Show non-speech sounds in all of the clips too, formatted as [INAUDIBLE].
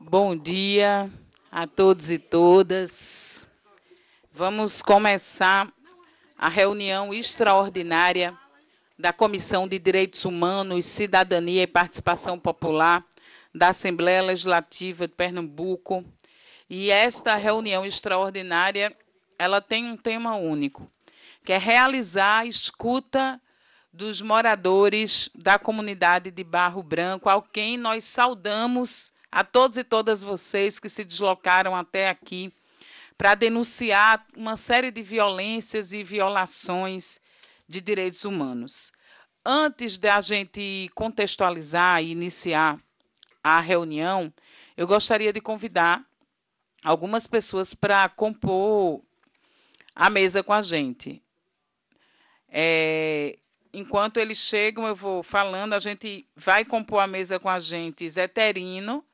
Bom dia a todos e todas. Vamos começar a reunião extraordinária da Comissão de Direitos Humanos, Cidadania e Participação Popular da Assembleia Legislativa de Pernambuco. E esta reunião extraordinária, ela tem um tema único, que é realizar a escuta dos moradores da comunidade de Barro Branco, ao quem nós saudamos a todos e todas vocês que se deslocaram até aqui para denunciar uma série de violências e violações de direitos humanos. Antes da gente contextualizar e iniciar a reunião, eu gostaria de convidar algumas pessoas para compor a mesa com a gente. É, Enquanto eles chegam, eu vou falando, a gente vai compor a mesa com a gente Zé Terino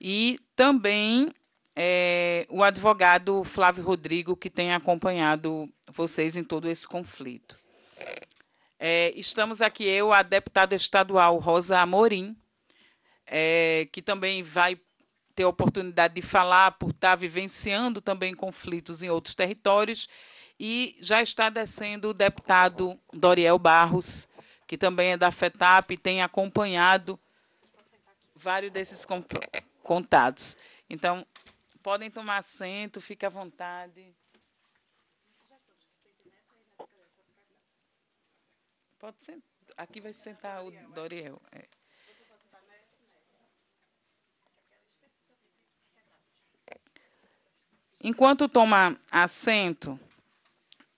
e também é, o advogado Flávio Rodrigo, que tem acompanhado vocês em todo esse conflito. É, estamos aqui, eu, a deputada estadual Rosa Amorim, é, que também vai ter a oportunidade de falar por estar vivenciando também conflitos em outros territórios, e já está descendo o deputado Doriel Barros, que também é da FETAP e tem acompanhado vários desses contatos. Então, podem tomar assento, fique à vontade. Pode sentar. Aqui vai sentar o Doriel. É. Enquanto toma assento,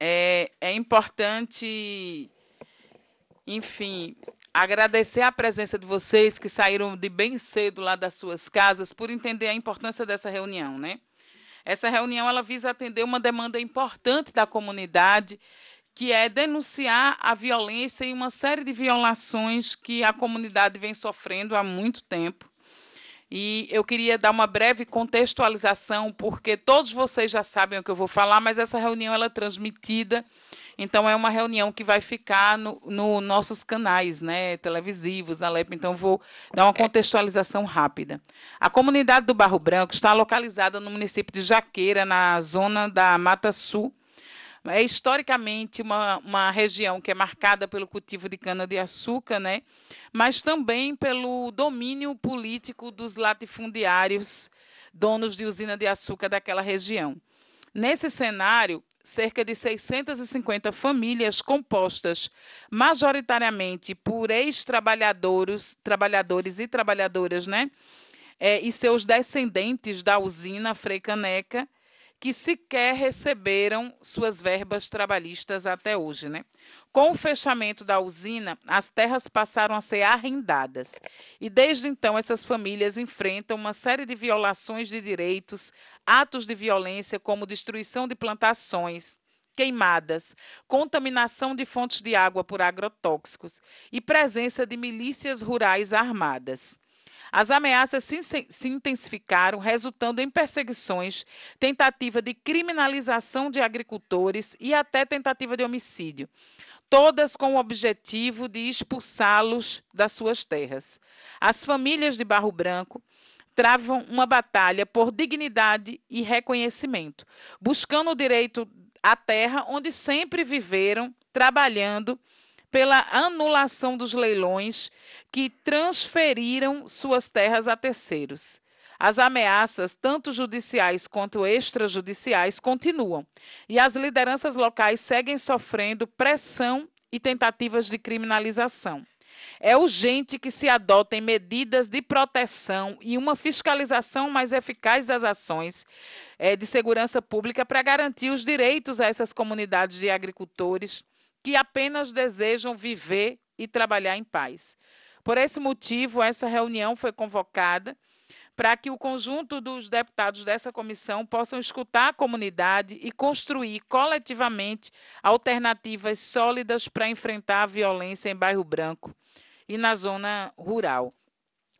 é, é importante, enfim, agradecer a presença de vocês que saíram de bem cedo lá das suas casas por entender a importância dessa reunião, né? Essa reunião ela visa atender uma demanda importante da comunidade, que é denunciar a violência e uma série de violações que a comunidade vem sofrendo há muito tempo e eu queria dar uma breve contextualização, porque todos vocês já sabem o que eu vou falar, mas essa reunião ela é transmitida. Então, é uma reunião que vai ficar nos no nossos canais né, televisivos, na LEP. Então, vou dar uma contextualização rápida. A comunidade do Barro Branco está localizada no município de Jaqueira, na zona da Mata Sul, é historicamente uma, uma região que é marcada pelo cultivo de cana-de-açúcar, né? mas também pelo domínio político dos latifundiários, donos de usina de açúcar daquela região. Nesse cenário, cerca de 650 famílias compostas majoritariamente por ex-trabalhadores, trabalhadores e trabalhadoras, né? É, e seus descendentes da usina Caneca que sequer receberam suas verbas trabalhistas até hoje. Né? Com o fechamento da usina, as terras passaram a ser arrendadas. E desde então, essas famílias enfrentam uma série de violações de direitos, atos de violência, como destruição de plantações, queimadas, contaminação de fontes de água por agrotóxicos e presença de milícias rurais armadas. As ameaças se intensificaram, resultando em perseguições, tentativa de criminalização de agricultores e até tentativa de homicídio, todas com o objetivo de expulsá-los das suas terras. As famílias de Barro Branco travam uma batalha por dignidade e reconhecimento, buscando o direito à terra onde sempre viveram, trabalhando pela anulação dos leilões que transferiram suas terras a terceiros. As ameaças, tanto judiciais quanto extrajudiciais, continuam e as lideranças locais seguem sofrendo pressão e tentativas de criminalização. É urgente que se adotem medidas de proteção e uma fiscalização mais eficaz das ações eh, de segurança pública para garantir os direitos a essas comunidades de agricultores que apenas desejam viver e trabalhar em paz. Por esse motivo, essa reunião foi convocada para que o conjunto dos deputados dessa comissão possam escutar a comunidade e construir coletivamente alternativas sólidas para enfrentar a violência em Bairro Branco e na zona rural.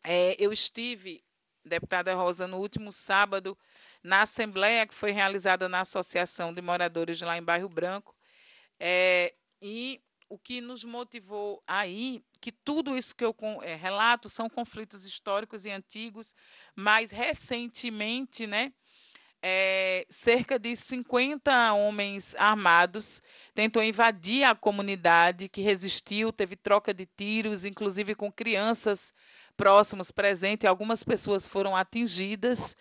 É, eu estive, deputada Rosa, no último sábado na assembleia que foi realizada na Associação de Moradores lá em Bairro Branco. É, e o que nos motivou aí, que tudo isso que eu eh, relato são conflitos históricos e antigos, mas recentemente, né? É, cerca de 50 homens armados tentou invadir a comunidade que resistiu, teve troca de tiros, inclusive com crianças próximos presentes, algumas pessoas foram atingidas.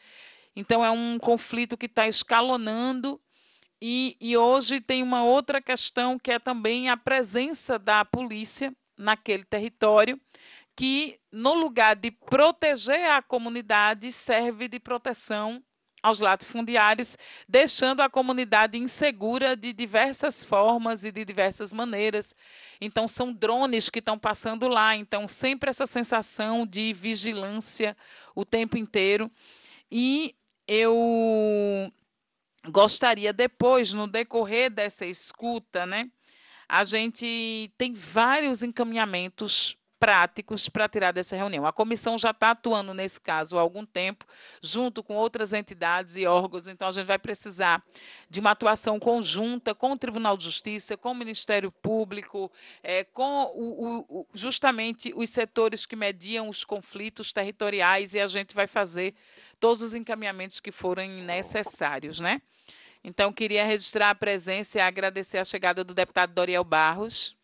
Então é um conflito que está escalonando e, e hoje tem uma outra questão que é também a presença da polícia naquele território, que no lugar de proteger a comunidade, serve de proteção aos latifundiários, deixando a comunidade insegura de diversas formas e de diversas maneiras. Então, são drones que estão passando lá, então, sempre essa sensação de vigilância o tempo inteiro. E eu gostaria depois, no decorrer dessa escuta, né? A gente tem vários encaminhamentos práticos para tirar dessa reunião. A comissão já está atuando nesse caso há algum tempo, junto com outras entidades e órgãos, então a gente vai precisar de uma atuação conjunta com o Tribunal de Justiça, com o Ministério Público, é, com o, o, justamente os setores que mediam os conflitos territoriais e a gente vai fazer todos os encaminhamentos que forem tá necessários, né? Então, queria registrar a presença e agradecer a chegada do deputado Doriel Barros.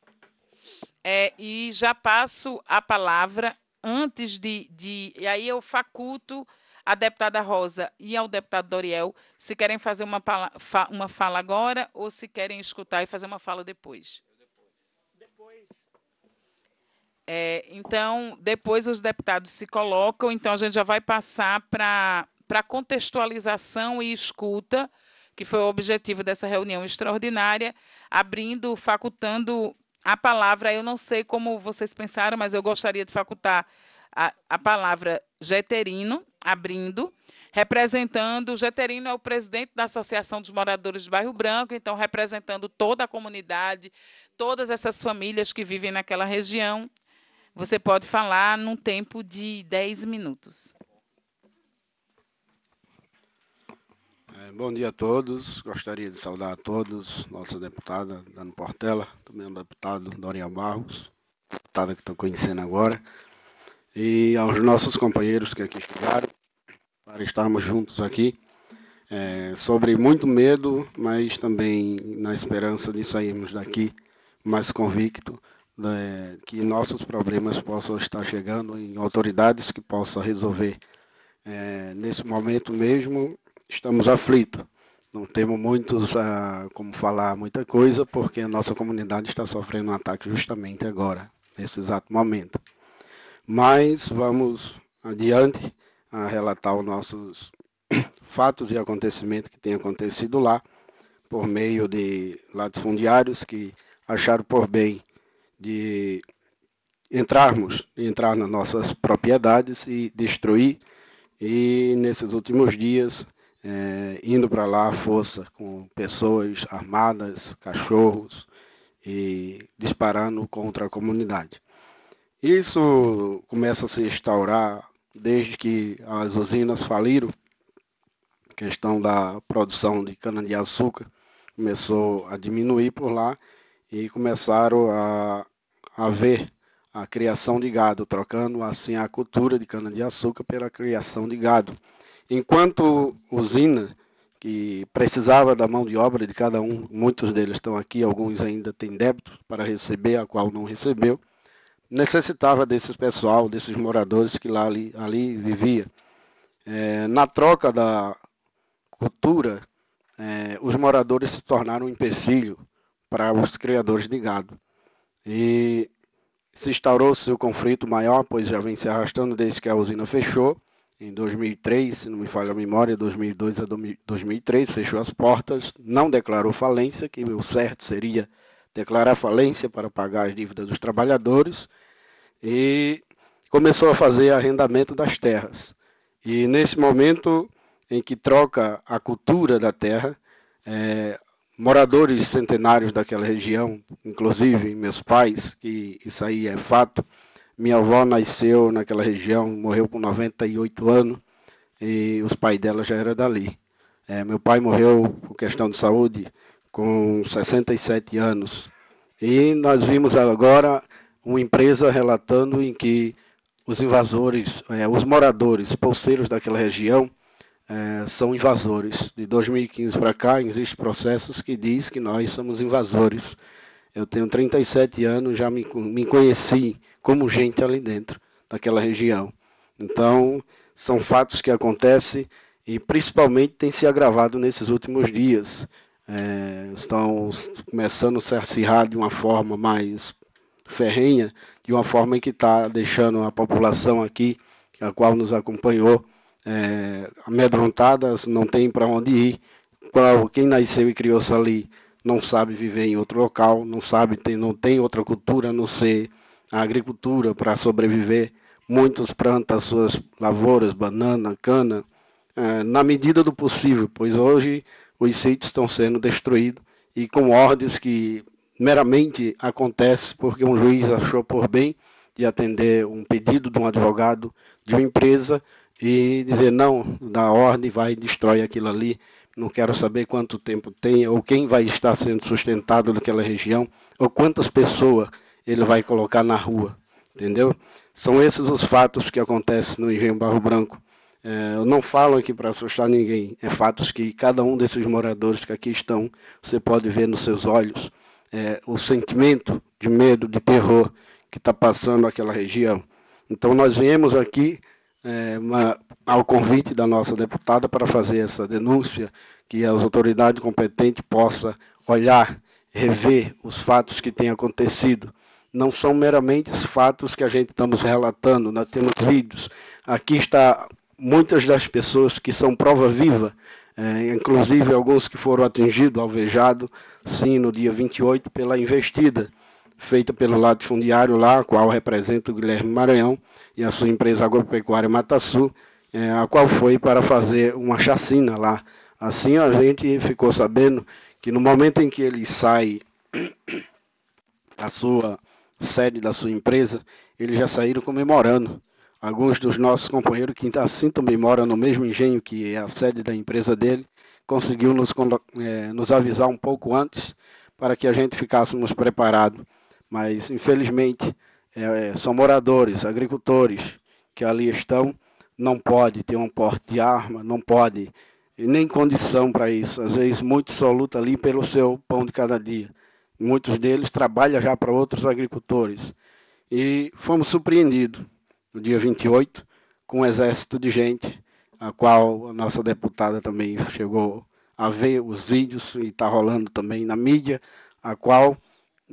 É, e já passo a palavra antes de, de. E aí eu faculto à deputada Rosa e ao deputado Doriel se querem fazer uma, pala, fa, uma fala agora ou se querem escutar e fazer uma fala depois. É, então, depois os deputados se colocam, então a gente já vai passar para a contextualização e escuta, que foi o objetivo dessa reunião extraordinária, abrindo, facultando a palavra, eu não sei como vocês pensaram, mas eu gostaria de facultar a, a palavra Geterino, abrindo, representando, o Geterino é o presidente da Associação dos Moradores de Bairro Branco, então representando toda a comunidade, todas essas famílias que vivem naquela região. Você pode falar num tempo de 10 minutos. É, bom dia a todos. Gostaria de saudar a todos, nossa deputada Dano Portela, também o deputado Dorian Barros, deputada que estou conhecendo agora, e aos nossos companheiros que aqui chegaram, para estarmos juntos aqui, é, sobre muito medo, mas também na esperança de sairmos daqui mais convicto né, que nossos problemas possam estar chegando em autoridades que possam resolver. É, nesse momento mesmo, estamos aflitos. Não temos muitos uh, como falar muita coisa, porque a nossa comunidade está sofrendo um ataque justamente agora, nesse exato momento. Mas vamos adiante a relatar os nossos [COUGHS] fatos e acontecimentos que têm acontecido lá, por meio de latifundiários que acharam por bem de entrarmos, entrar nas nossas propriedades e destruir. E nesses últimos dias é, indo para lá à força com pessoas armadas, cachorros e disparando contra a comunidade. Isso começa a se instaurar desde que as usinas faliram, a questão da produção de cana-de-açúcar começou a diminuir por lá e começaram a haver a criação de gado, trocando assim a cultura de cana-de-açúcar pela criação de gado. Enquanto usina, que precisava da mão de obra de cada um, muitos deles estão aqui, alguns ainda têm débito para receber, a qual não recebeu, necessitava desse pessoal, desses moradores que lá ali, ali vivia. É, na troca da cultura, é, os moradores se tornaram um empecilho para os criadores de gado. E se instaurou o conflito maior, pois já vem se arrastando desde que a usina fechou, em 2003, se não me falha a memória, 2002 a 2003, fechou as portas, não declarou falência, que o certo seria declarar falência para pagar as dívidas dos trabalhadores, e começou a fazer arrendamento das terras. E nesse momento em que troca a cultura da terra, é, moradores centenários daquela região, inclusive meus pais, que isso aí é fato, minha avó nasceu naquela região, morreu com 98 anos e os pais dela já eram dali. É, meu pai morreu por questão de saúde com 67 anos. E nós vimos agora uma empresa relatando em que os invasores, é, os moradores, pulseiros daquela região, é, são invasores. De 2015 para cá, existem processos que diz que nós somos invasores. Eu tenho 37 anos, já me, me conheci como gente ali dentro daquela região. Então, são fatos que acontecem e principalmente tem se agravado nesses últimos dias. É, estão começando a se acirrar de uma forma mais ferrenha, de uma forma que está deixando a população aqui, a qual nos acompanhou, é, amedrontadas, não tem para onde ir. Qual, quem nasceu e criou-se ali não sabe viver em outro local, não sabe, tem, não tem outra cultura a não ser a agricultura para sobreviver. Muitos plantam suas lavouras, banana, cana, eh, na medida do possível, pois hoje os sítios estão sendo destruídos e com ordens que meramente acontece porque um juiz achou por bem de atender um pedido de um advogado de uma empresa e dizer não, dá ordem, vai destrói aquilo ali. Não quero saber quanto tempo tem ou quem vai estar sendo sustentado naquela região ou quantas pessoas ele vai colocar na rua, entendeu? São esses os fatos que acontecem no Engenho Barro Branco. É, eu não falo aqui para assustar ninguém, é fatos que cada um desses moradores que aqui estão, você pode ver nos seus olhos é, o sentimento de medo, de terror que está passando aquela região. Então nós viemos aqui é, uma, ao convite da nossa deputada para fazer essa denúncia, que as autoridades competentes possam olhar, rever os fatos que têm acontecido não são meramente os fatos que a gente estamos relatando, nós temos vídeos. Aqui está muitas das pessoas que são prova viva, é, inclusive alguns que foram atingidos, alvejados, sim, no dia 28, pela investida feita pelo lado fundiário lá, a qual representa o Guilherme Maranhão e a sua empresa agropecuária Mataçu, é, a qual foi para fazer uma chacina lá. Assim a gente ficou sabendo que no momento em que ele sai [COUGHS] da sua sede da sua empresa, eles já saíram comemorando. Alguns dos nossos companheiros que assim também moram no mesmo engenho que é a sede da empresa dele, conseguiu nos, é, nos avisar um pouco antes para que a gente ficássemos preparados. Mas, infelizmente, é, é, são moradores, agricultores que ali estão, não pode ter um porte de arma, não pode, nem condição para isso. Às vezes, muitos só luta ali pelo seu pão de cada dia muitos deles trabalham já para outros agricultores. E fomos surpreendidos no dia 28 com um exército de gente, a qual a nossa deputada também chegou a ver os vídeos e está rolando também na mídia, a qual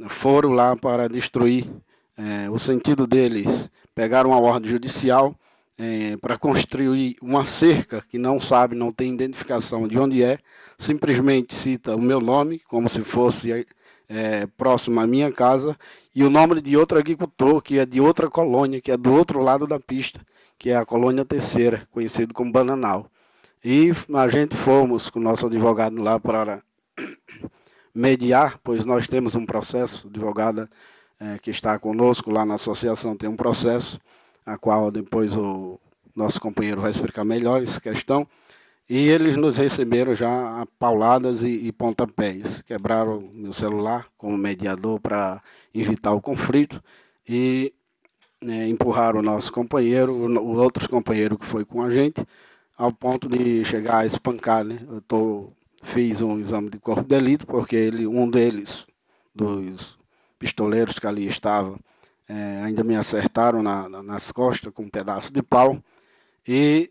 foram lá para destruir é, o sentido deles, pegaram uma ordem judicial é, para construir uma cerca que não sabe, não tem identificação de onde é, simplesmente cita o meu nome como se fosse é, próximo à minha casa, e o nome de outro agricultor, que é de outra colônia, que é do outro lado da pista, que é a colônia terceira, conhecido como Bananal. E a gente fomos com o nosso advogado lá para [COUGHS] mediar, pois nós temos um processo, advogada é, que está conosco lá na associação tem um processo, a qual depois o nosso companheiro vai explicar melhor essa questão. E eles nos receberam já a pauladas e, e pontapés. Quebraram meu celular como mediador para evitar o conflito e né, empurraram o nosso companheiro, o outro companheiro que foi com a gente, ao ponto de chegar a espancar. Né? Eu tô, fiz um exame de corpo de delito porque ele, um deles, dos pistoleiros que ali estava, é, ainda me acertaram na, na, nas costas com um pedaço de pau. E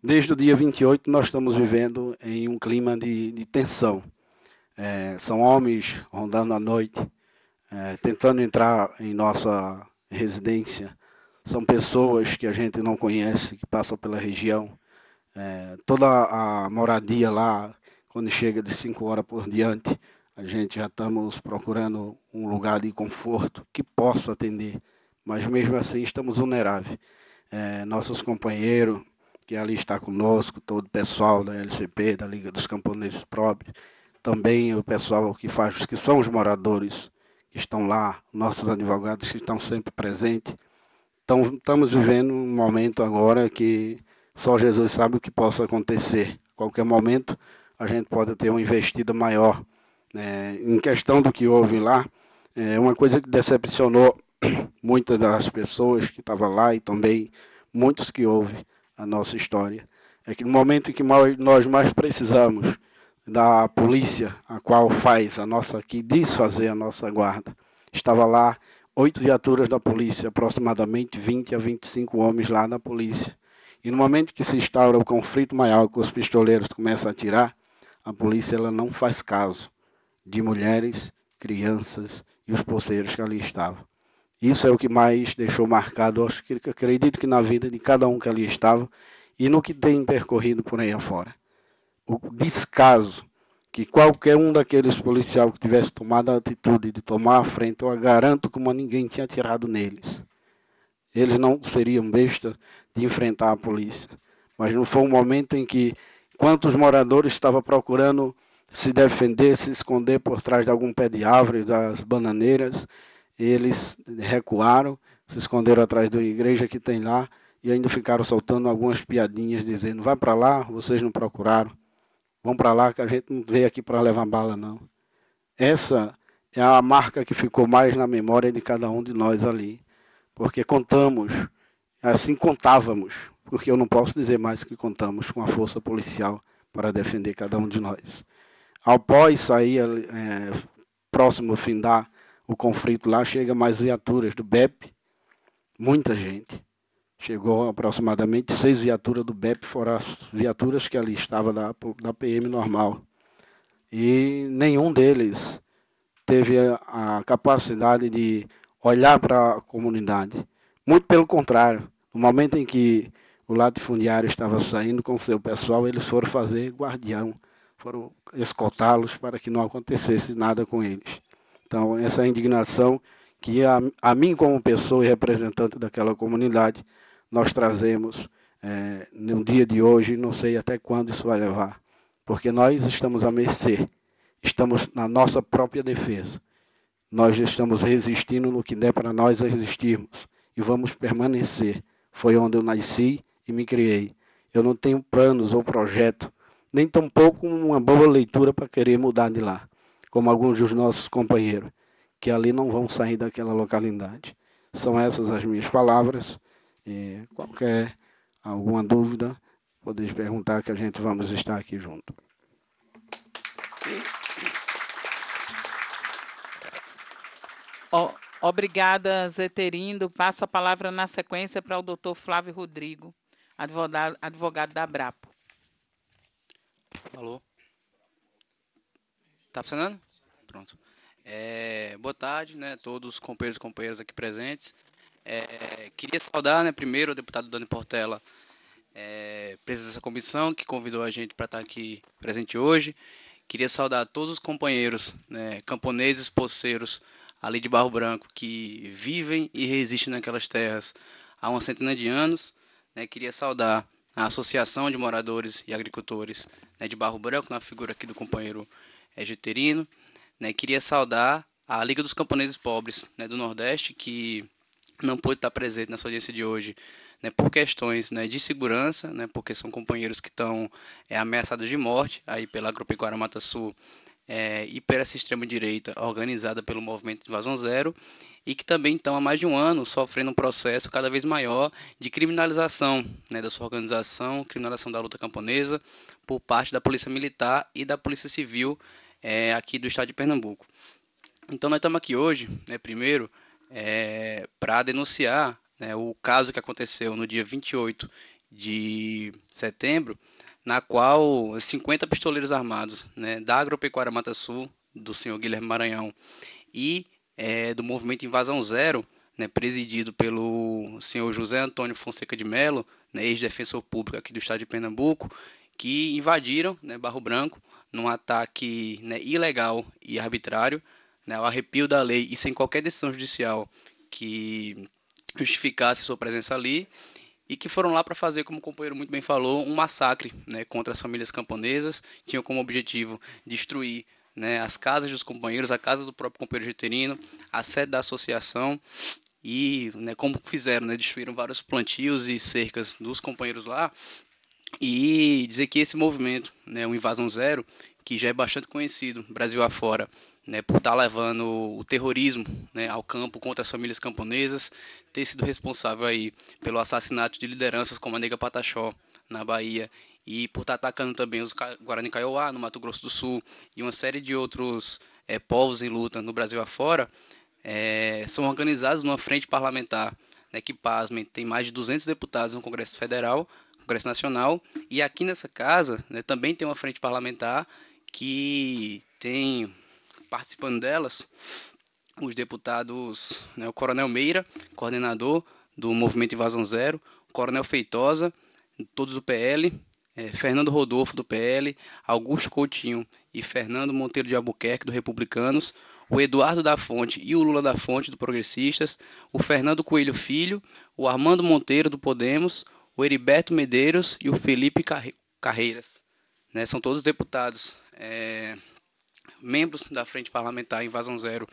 Desde o dia 28, nós estamos vivendo em um clima de, de tensão. É, são homens rondando à noite, é, tentando entrar em nossa residência. São pessoas que a gente não conhece, que passam pela região. É, toda a moradia lá, quando chega de 5 horas por diante, a gente já estamos procurando um lugar de conforto que possa atender. Mas mesmo assim, estamos vulneráveis. É, nossos companheiros que ali está conosco, todo o pessoal da LCP, da Liga dos Camponeses Próprios, também o pessoal que faz, que são os moradores que estão lá, nossos advogados que estão sempre presentes. Então, estamos vivendo um momento agora que só Jesus sabe o que possa acontecer. A qualquer momento, a gente pode ter uma investida maior. É, em questão do que houve lá, é uma coisa que decepcionou [CLEARS THROAT] muitas das pessoas que estavam lá e também muitos que houve a nossa história. É que no momento em que nós mais precisamos da polícia, a qual faz a nossa, que diz fazer a nossa guarda, estava lá oito viaturas da polícia, aproximadamente 20 a 25 homens lá da polícia. E no momento que se instaura o conflito maior, que os pistoleiros começam a atirar, a polícia ela não faz caso de mulheres, crianças e os poceiros que ali estavam. Isso é o que mais deixou marcado, acho que acredito que na vida de cada um que ali estava e no que tem percorrido por aí afora. O descaso que qualquer um daqueles policiais que tivesse tomado a atitude de tomar a frente, eu garanto como ninguém tinha tirado neles. Eles não seriam besta de enfrentar a polícia. Mas não foi um momento em que quantos moradores estavam procurando se defender, se esconder por trás de algum pé de árvore, das bananeiras, eles recuaram, se esconderam atrás da igreja que tem lá e ainda ficaram soltando algumas piadinhas, dizendo: vai para lá, vocês não procuraram, vão para lá que a gente não veio aqui para levar bala, não. Essa é a marca que ficou mais na memória de cada um de nós ali, porque contamos, assim contávamos, porque eu não posso dizer mais que contamos com a força policial para defender cada um de nós. Após sair é, próximo da o conflito lá, chega mais viaturas do BEP, muita gente. Chegou aproximadamente seis viaturas do BEP, fora as viaturas que ali estavam da, da PM normal. E nenhum deles teve a capacidade de olhar para a comunidade. Muito pelo contrário, no momento em que o latifundiário estava saindo com seu pessoal, eles foram fazer guardião, foram escotá-los para que não acontecesse nada com eles. Então, essa indignação que a, a mim, como pessoa e representante daquela comunidade, nós trazemos é, no dia de hoje, não sei até quando isso vai levar, porque nós estamos à mercê, estamos na nossa própria defesa. Nós estamos resistindo no que der para nós resistirmos e vamos permanecer. Foi onde eu nasci e me criei. Eu não tenho planos ou projeto, nem tampouco uma boa leitura para querer mudar de lá como alguns dos nossos companheiros, que ali não vão sair daquela localidade. São essas as minhas palavras. E qualquer alguma dúvida, pode perguntar que a gente vamos estar aqui junto. Oh, obrigada, Zeterindo. Passo a palavra na sequência para o doutor Flávio Rodrigo, advogado, advogado da Abrapo. Alô? Tá funcionando? Pronto. É, boa tarde, né, todos os companheiros e companheiras aqui presentes. É, queria saudar, né, primeiro o deputado Dani Portela, é, presidente dessa comissão, que convidou a gente para estar aqui presente hoje. Queria saudar todos os companheiros, né, camponeses, poceiros, ali de Barro Branco, que vivem e resistem naquelas terras há uma centena de anos. Né, queria saudar a Associação de Moradores e Agricultores né, de Barro Branco, na figura aqui do companheiro Egeterino. É né, queria saudar a Liga dos Camponeses Pobres né, do Nordeste, que não pôde estar presente nessa audiência de hoje né, por questões né, de segurança, né, porque são companheiros que estão é, ameaçados de morte aí pela Agropecuária Mata Sul é, e pela extrema-direita organizada pelo movimento Invasão Zero e que também estão há mais de um ano sofrendo um processo cada vez maior de criminalização né, da sua organização, criminalização da luta camponesa por parte da Polícia Militar e da Polícia Civil é, aqui do estado de Pernambuco. Então nós estamos aqui hoje, né, primeiro, é, para denunciar né, o caso que aconteceu no dia 28 de setembro, na qual 50 pistoleiros armados né, da Agropecuária Mata Sul, do senhor Guilherme Maranhão, e é, do movimento Invasão Zero, né, presidido pelo senhor José Antônio Fonseca de Mello, né, ex-defensor público aqui do estado de Pernambuco, que invadiram né, Barro Branco num ataque né, ilegal e arbitrário, né, ao arrepio da lei e sem qualquer decisão judicial que justificasse sua presença ali, e que foram lá para fazer, como o companheiro muito bem falou, um massacre né, contra as famílias camponesas, tinham como objetivo destruir né, as casas dos companheiros, a casa do próprio companheiro jeterino, a sede da associação, e né, como fizeram, né, destruíram vários plantios e cercas dos companheiros lá, e dizer que esse movimento, né, o Invasão Zero, que já é bastante conhecido Brasil afora, né, por estar tá levando o terrorismo né, ao campo contra as famílias camponesas, ter sido responsável aí pelo assassinato de lideranças como a Nega Pataxó na Bahia e por estar tá atacando também os Guarani Kaiowá no Mato Grosso do Sul e uma série de outros é, povos em luta no Brasil afora, é, são organizados numa frente parlamentar né, que, pasmem, tem mais de 200 deputados no Congresso Federal, Congresso Nacional. E aqui nessa casa né, também tem uma frente parlamentar que tem participando delas os deputados, né, o Coronel Meira, coordenador do Movimento Invasão Zero, o Coronel Feitosa, todos do PL, é, Fernando Rodolfo do PL, Augusto Coutinho e Fernando Monteiro de Albuquerque do Republicanos, o Eduardo da Fonte e o Lula da Fonte do Progressistas, o Fernando Coelho Filho, o Armando Monteiro do Podemos, o Heriberto Medeiros e o Felipe Carreiras. Né, são todos deputados, é, membros da Frente Parlamentar Invasão Zero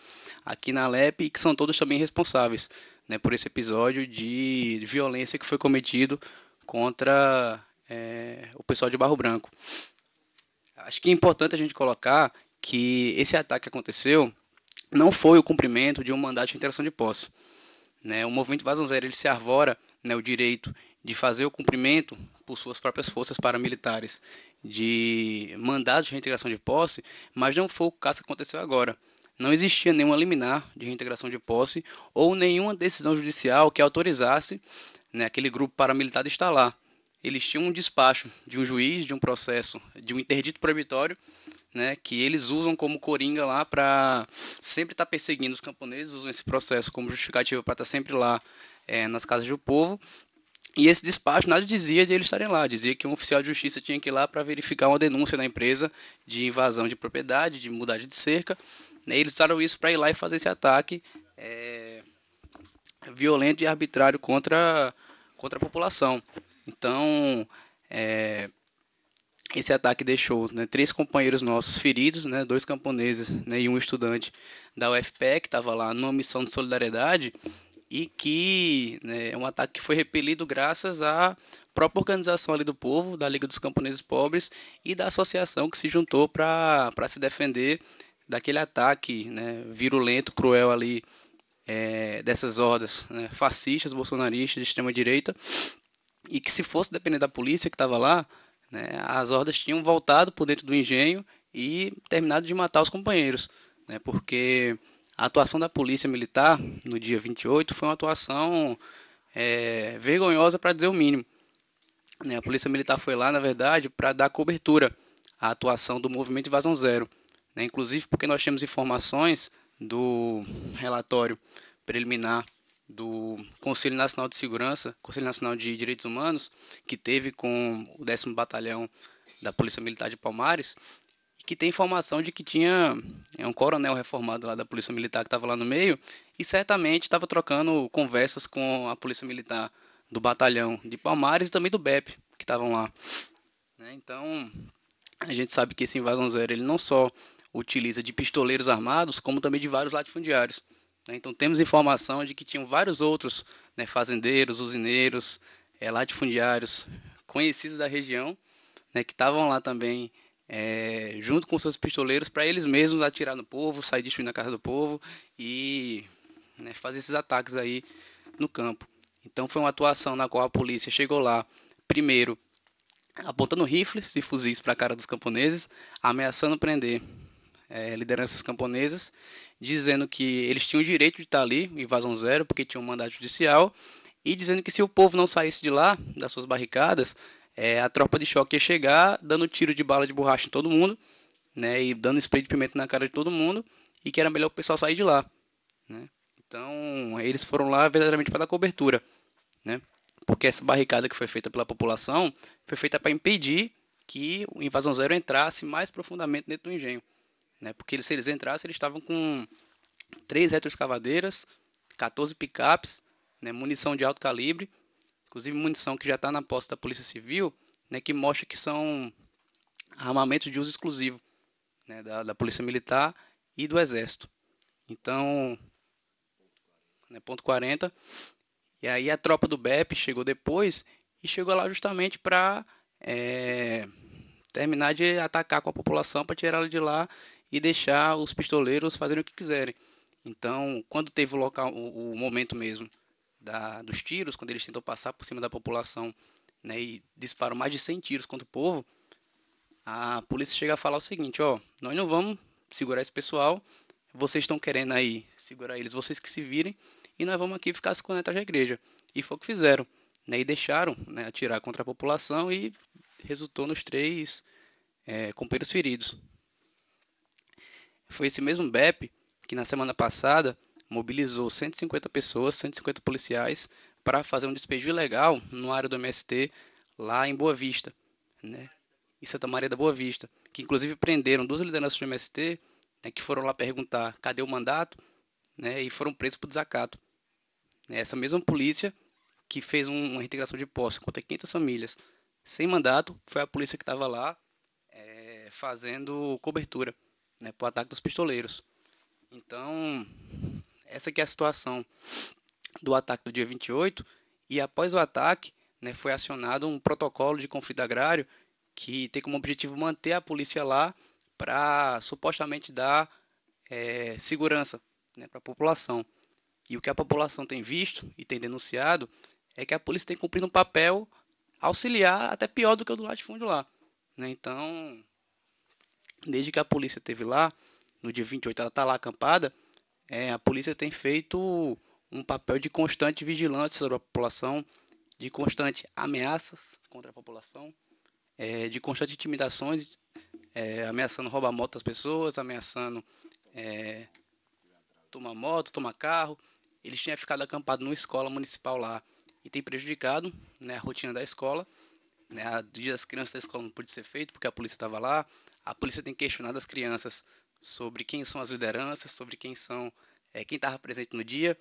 aqui na Alep e que são todos também responsáveis né, por esse episódio de violência que foi cometido contra é, o pessoal de Barro Branco. Acho que é importante a gente colocar que esse ataque aconteceu não foi o cumprimento de um mandato de interação de posse. Né? O movimento Vazão Zero ele se arvora né, o direito de fazer o cumprimento por suas próprias forças paramilitares de mandados de reintegração de posse, mas não foi o caso que aconteceu agora. Não existia nenhuma liminar de reintegração de posse ou nenhuma decisão judicial que autorizasse né, aquele grupo paramilitar de estar lá. Eles tinham um despacho de um juiz, de um processo, de um interdito proibitório, né, que eles usam como coringa lá para sempre estar tá perseguindo os camponeses, usam esse processo como justificativa para estar tá sempre lá é, nas casas do povo, e esse despacho nada dizia de eles estarem lá, dizia que um oficial de justiça tinha que ir lá para verificar uma denúncia da empresa de invasão de propriedade, de mudagem de cerca. Né? Eles usaram isso para ir lá e fazer esse ataque é, violento e arbitrário contra, contra a população. Então, é, esse ataque deixou né, três companheiros nossos feridos, né, dois camponeses né, e um estudante da UFPE que estava lá numa missão de solidariedade e que né, é um ataque que foi repelido graças à própria organização ali do povo, da Liga dos Camponeses Pobres e da associação que se juntou para se defender daquele ataque né, virulento, cruel ali é, dessas hordas né, fascistas, bolsonaristas, de extrema-direita e que se fosse depender da polícia que estava lá, né, as hordas tinham voltado por dentro do engenho e terminado de matar os companheiros, né, porque a atuação da Polícia Militar no dia 28 foi uma atuação é, vergonhosa, para dizer o mínimo. Né? A Polícia Militar foi lá, na verdade, para dar cobertura à atuação do movimento Invasão Zero. Né? Inclusive porque nós temos informações do relatório preliminar do Conselho Nacional de Segurança, Conselho Nacional de Direitos Humanos, que teve com o 10 Batalhão da Polícia Militar de Palmares, que tem informação de que tinha é, um coronel reformado lá da Polícia Militar que estava lá no meio e certamente estava trocando conversas com a Polícia Militar do batalhão de Palmares e também do BEP que estavam lá. Né? Então a gente sabe que esse invasão zero ele não só utiliza de pistoleiros armados, como também de vários latifundiários. Né? Então temos informação de que tinham vários outros né, fazendeiros, usineiros, é, latifundiários conhecidos da região, né, que estavam lá também é, junto com seus pistoleiros, para eles mesmos atirar no povo, sair destruindo a casa do povo e né, fazer esses ataques aí no campo. Então foi uma atuação na qual a polícia chegou lá, primeiro apontando rifles e fuzis para a cara dos camponeses, ameaçando prender é, lideranças camponesas, dizendo que eles tinham o direito de estar tá ali, invasão zero, porque tinham um mandato judicial, e dizendo que se o povo não saísse de lá, das suas barricadas, é, a tropa de choque ia chegar dando tiro de bala de borracha em todo mundo, né? E dando spray de pimenta na cara de todo mundo, e que era melhor o pessoal sair de lá, né? Então, eles foram lá verdadeiramente para dar cobertura, né? Porque essa barricada que foi feita pela população foi feita para impedir que o Invasão Zero entrasse mais profundamente dentro do engenho, né? Porque se eles entrassem, eles estavam com três retroescavadeiras, 14 picapes, né? munição de alto calibre inclusive munição que já está na posse da Polícia Civil, né, que mostra que são armamentos de uso exclusivo né, da, da, Polícia Militar e do Exército. Então, né, ponto 40. E aí a tropa do BEP chegou depois e chegou lá justamente para é, terminar de atacar com a população para tirá-la de lá e deixar os pistoleiros fazerem o que quiserem. Então, quando teve o local, o, o momento mesmo da, dos tiros, quando eles tentam passar por cima da população né, e disparam mais de 100 tiros contra o povo, a polícia chega a falar o seguinte, ó, nós não vamos segurar esse pessoal, vocês estão querendo aí segurar eles, vocês que se virem, e nós vamos aqui ficar se conectando à igreja. E foi o que fizeram, né, e deixaram né, atirar contra a população e resultou nos três é, companheiros feridos. Foi esse mesmo BEP que na semana passada mobilizou 150 pessoas, 150 policiais, para fazer um despejo ilegal no área do MST, lá em Boa Vista, né? em Santa Maria da Boa Vista, que inclusive prenderam duas lideranças do MST, né, que foram lá perguntar cadê o mandato, né, e foram presos por desacato. Né, essa mesma polícia que fez uma reintegração de posse contra 500 famílias sem mandato foi a polícia que estava lá é, fazendo cobertura né, para o ataque dos pistoleiros. Então, essa que é a situação do ataque do dia 28 e após o ataque, né, foi acionado um protocolo de conflito agrário que tem como objetivo manter a polícia lá para supostamente dar é, segurança né, para a população. E o que a população tem visto e tem denunciado é que a polícia tem cumprido um papel auxiliar até pior do que o do latifúndio lá. Né? Então, desde que a polícia esteve lá, no dia 28 ela está lá acampada, é, a polícia tem feito um papel de constante vigilância sobre a população, de constante ameaças contra a população, é, de constante intimidações, é, ameaçando roubar moto das pessoas, ameaçando é, tomar moto, tomar carro. Eles tinham ficado acampado numa escola municipal lá e tem prejudicado né, a rotina da escola. Né, o dia das crianças da escola não pôde ser feito porque a polícia estava lá. A polícia tem questionado as crianças sobre quem são as lideranças, sobre quem são é, quem estava presente no dia.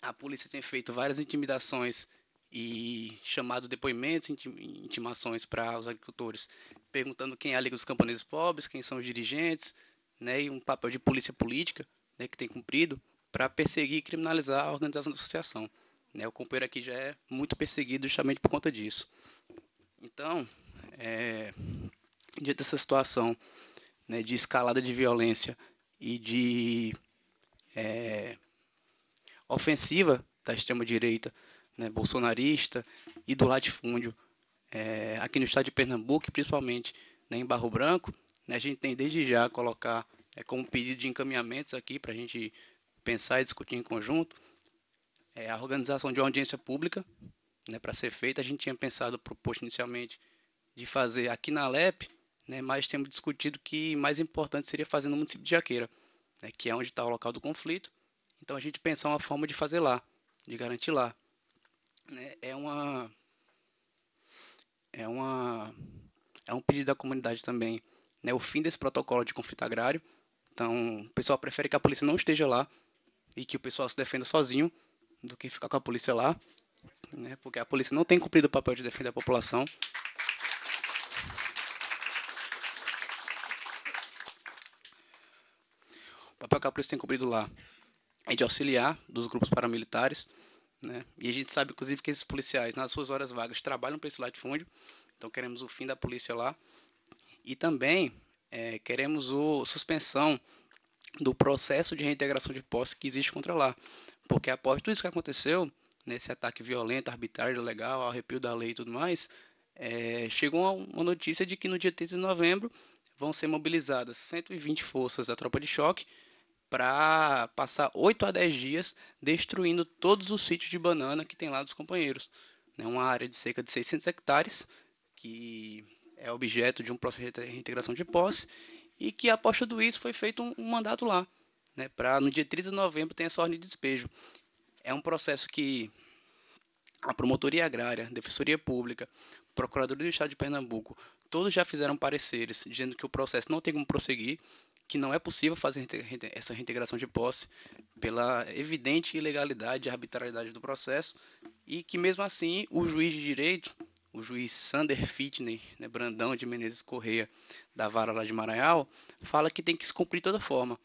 A polícia tem feito várias intimidações e chamado depoimentos, intimações para os agricultores, perguntando quem é a Liga dos Camponeses Pobres, quem são os dirigentes, né, e um papel de polícia política né, que tem cumprido para perseguir e criminalizar a organização da associação. Né, o companheiro aqui já é muito perseguido justamente por conta disso. Então, é, diante dessa situação né, de escalada de violência e de é, ofensiva da extrema-direita né, bolsonarista e do latifúndio é, aqui no estado de Pernambuco, principalmente né, em Barro Branco. Né, a gente tem desde já colocar é, como pedido de encaminhamentos aqui para a gente pensar e discutir em conjunto é, a organização de uma audiência pública né, para ser feita. A gente tinha pensado, proposto inicialmente, de fazer aqui na LEP, né, mas temos discutido que mais importante seria fazer no município de Jaqueira, né, que é onde está o local do conflito. Então a gente pensar uma forma de fazer lá, de garantir lá. Né, é uma é uma é um pedido da comunidade também, né, o fim desse protocolo de conflito agrário. Então, o pessoal prefere que a polícia não esteja lá e que o pessoal se defenda sozinho do que ficar com a polícia lá, né, porque a polícia não tem cumprido o papel de defender a população. papel que a polícia tem cumprido lá é de auxiliar dos grupos paramilitares, né? E a gente sabe, inclusive, que esses policiais, nas suas horas vagas, trabalham para esse latifúndio. Então queremos o fim da polícia lá. E também é, queremos a suspensão do processo de reintegração de posse que existe contra lá. Porque após tudo isso que aconteceu, nesse ataque violento, arbitrário, legal, arrepio da lei e tudo mais, é, chegou uma notícia de que no dia 30 de novembro vão ser mobilizadas 120 forças da tropa de choque para passar 8 a 10 dias destruindo todos os sítios de banana que tem lá dos companheiros. Né? Uma área de cerca de 600 hectares, que é objeto de um processo de reintegração de posse, e que após tudo isso foi feito um, um mandato lá, né? para no dia 30 de novembro ter essa ordem de despejo. É um processo que a Promotoria Agrária, Defensoria Pública, Procuradoria do Estado de Pernambuco, todos já fizeram pareceres dizendo que o processo não tem como prosseguir, que não é possível fazer essa reintegração de posse pela evidente ilegalidade e arbitrariedade do processo e que mesmo assim o juiz de direito, o juiz Sander Fitney, né, Brandão de Menezes Correia, da vara lá de Maranhão, fala que tem que se cumprir de toda forma.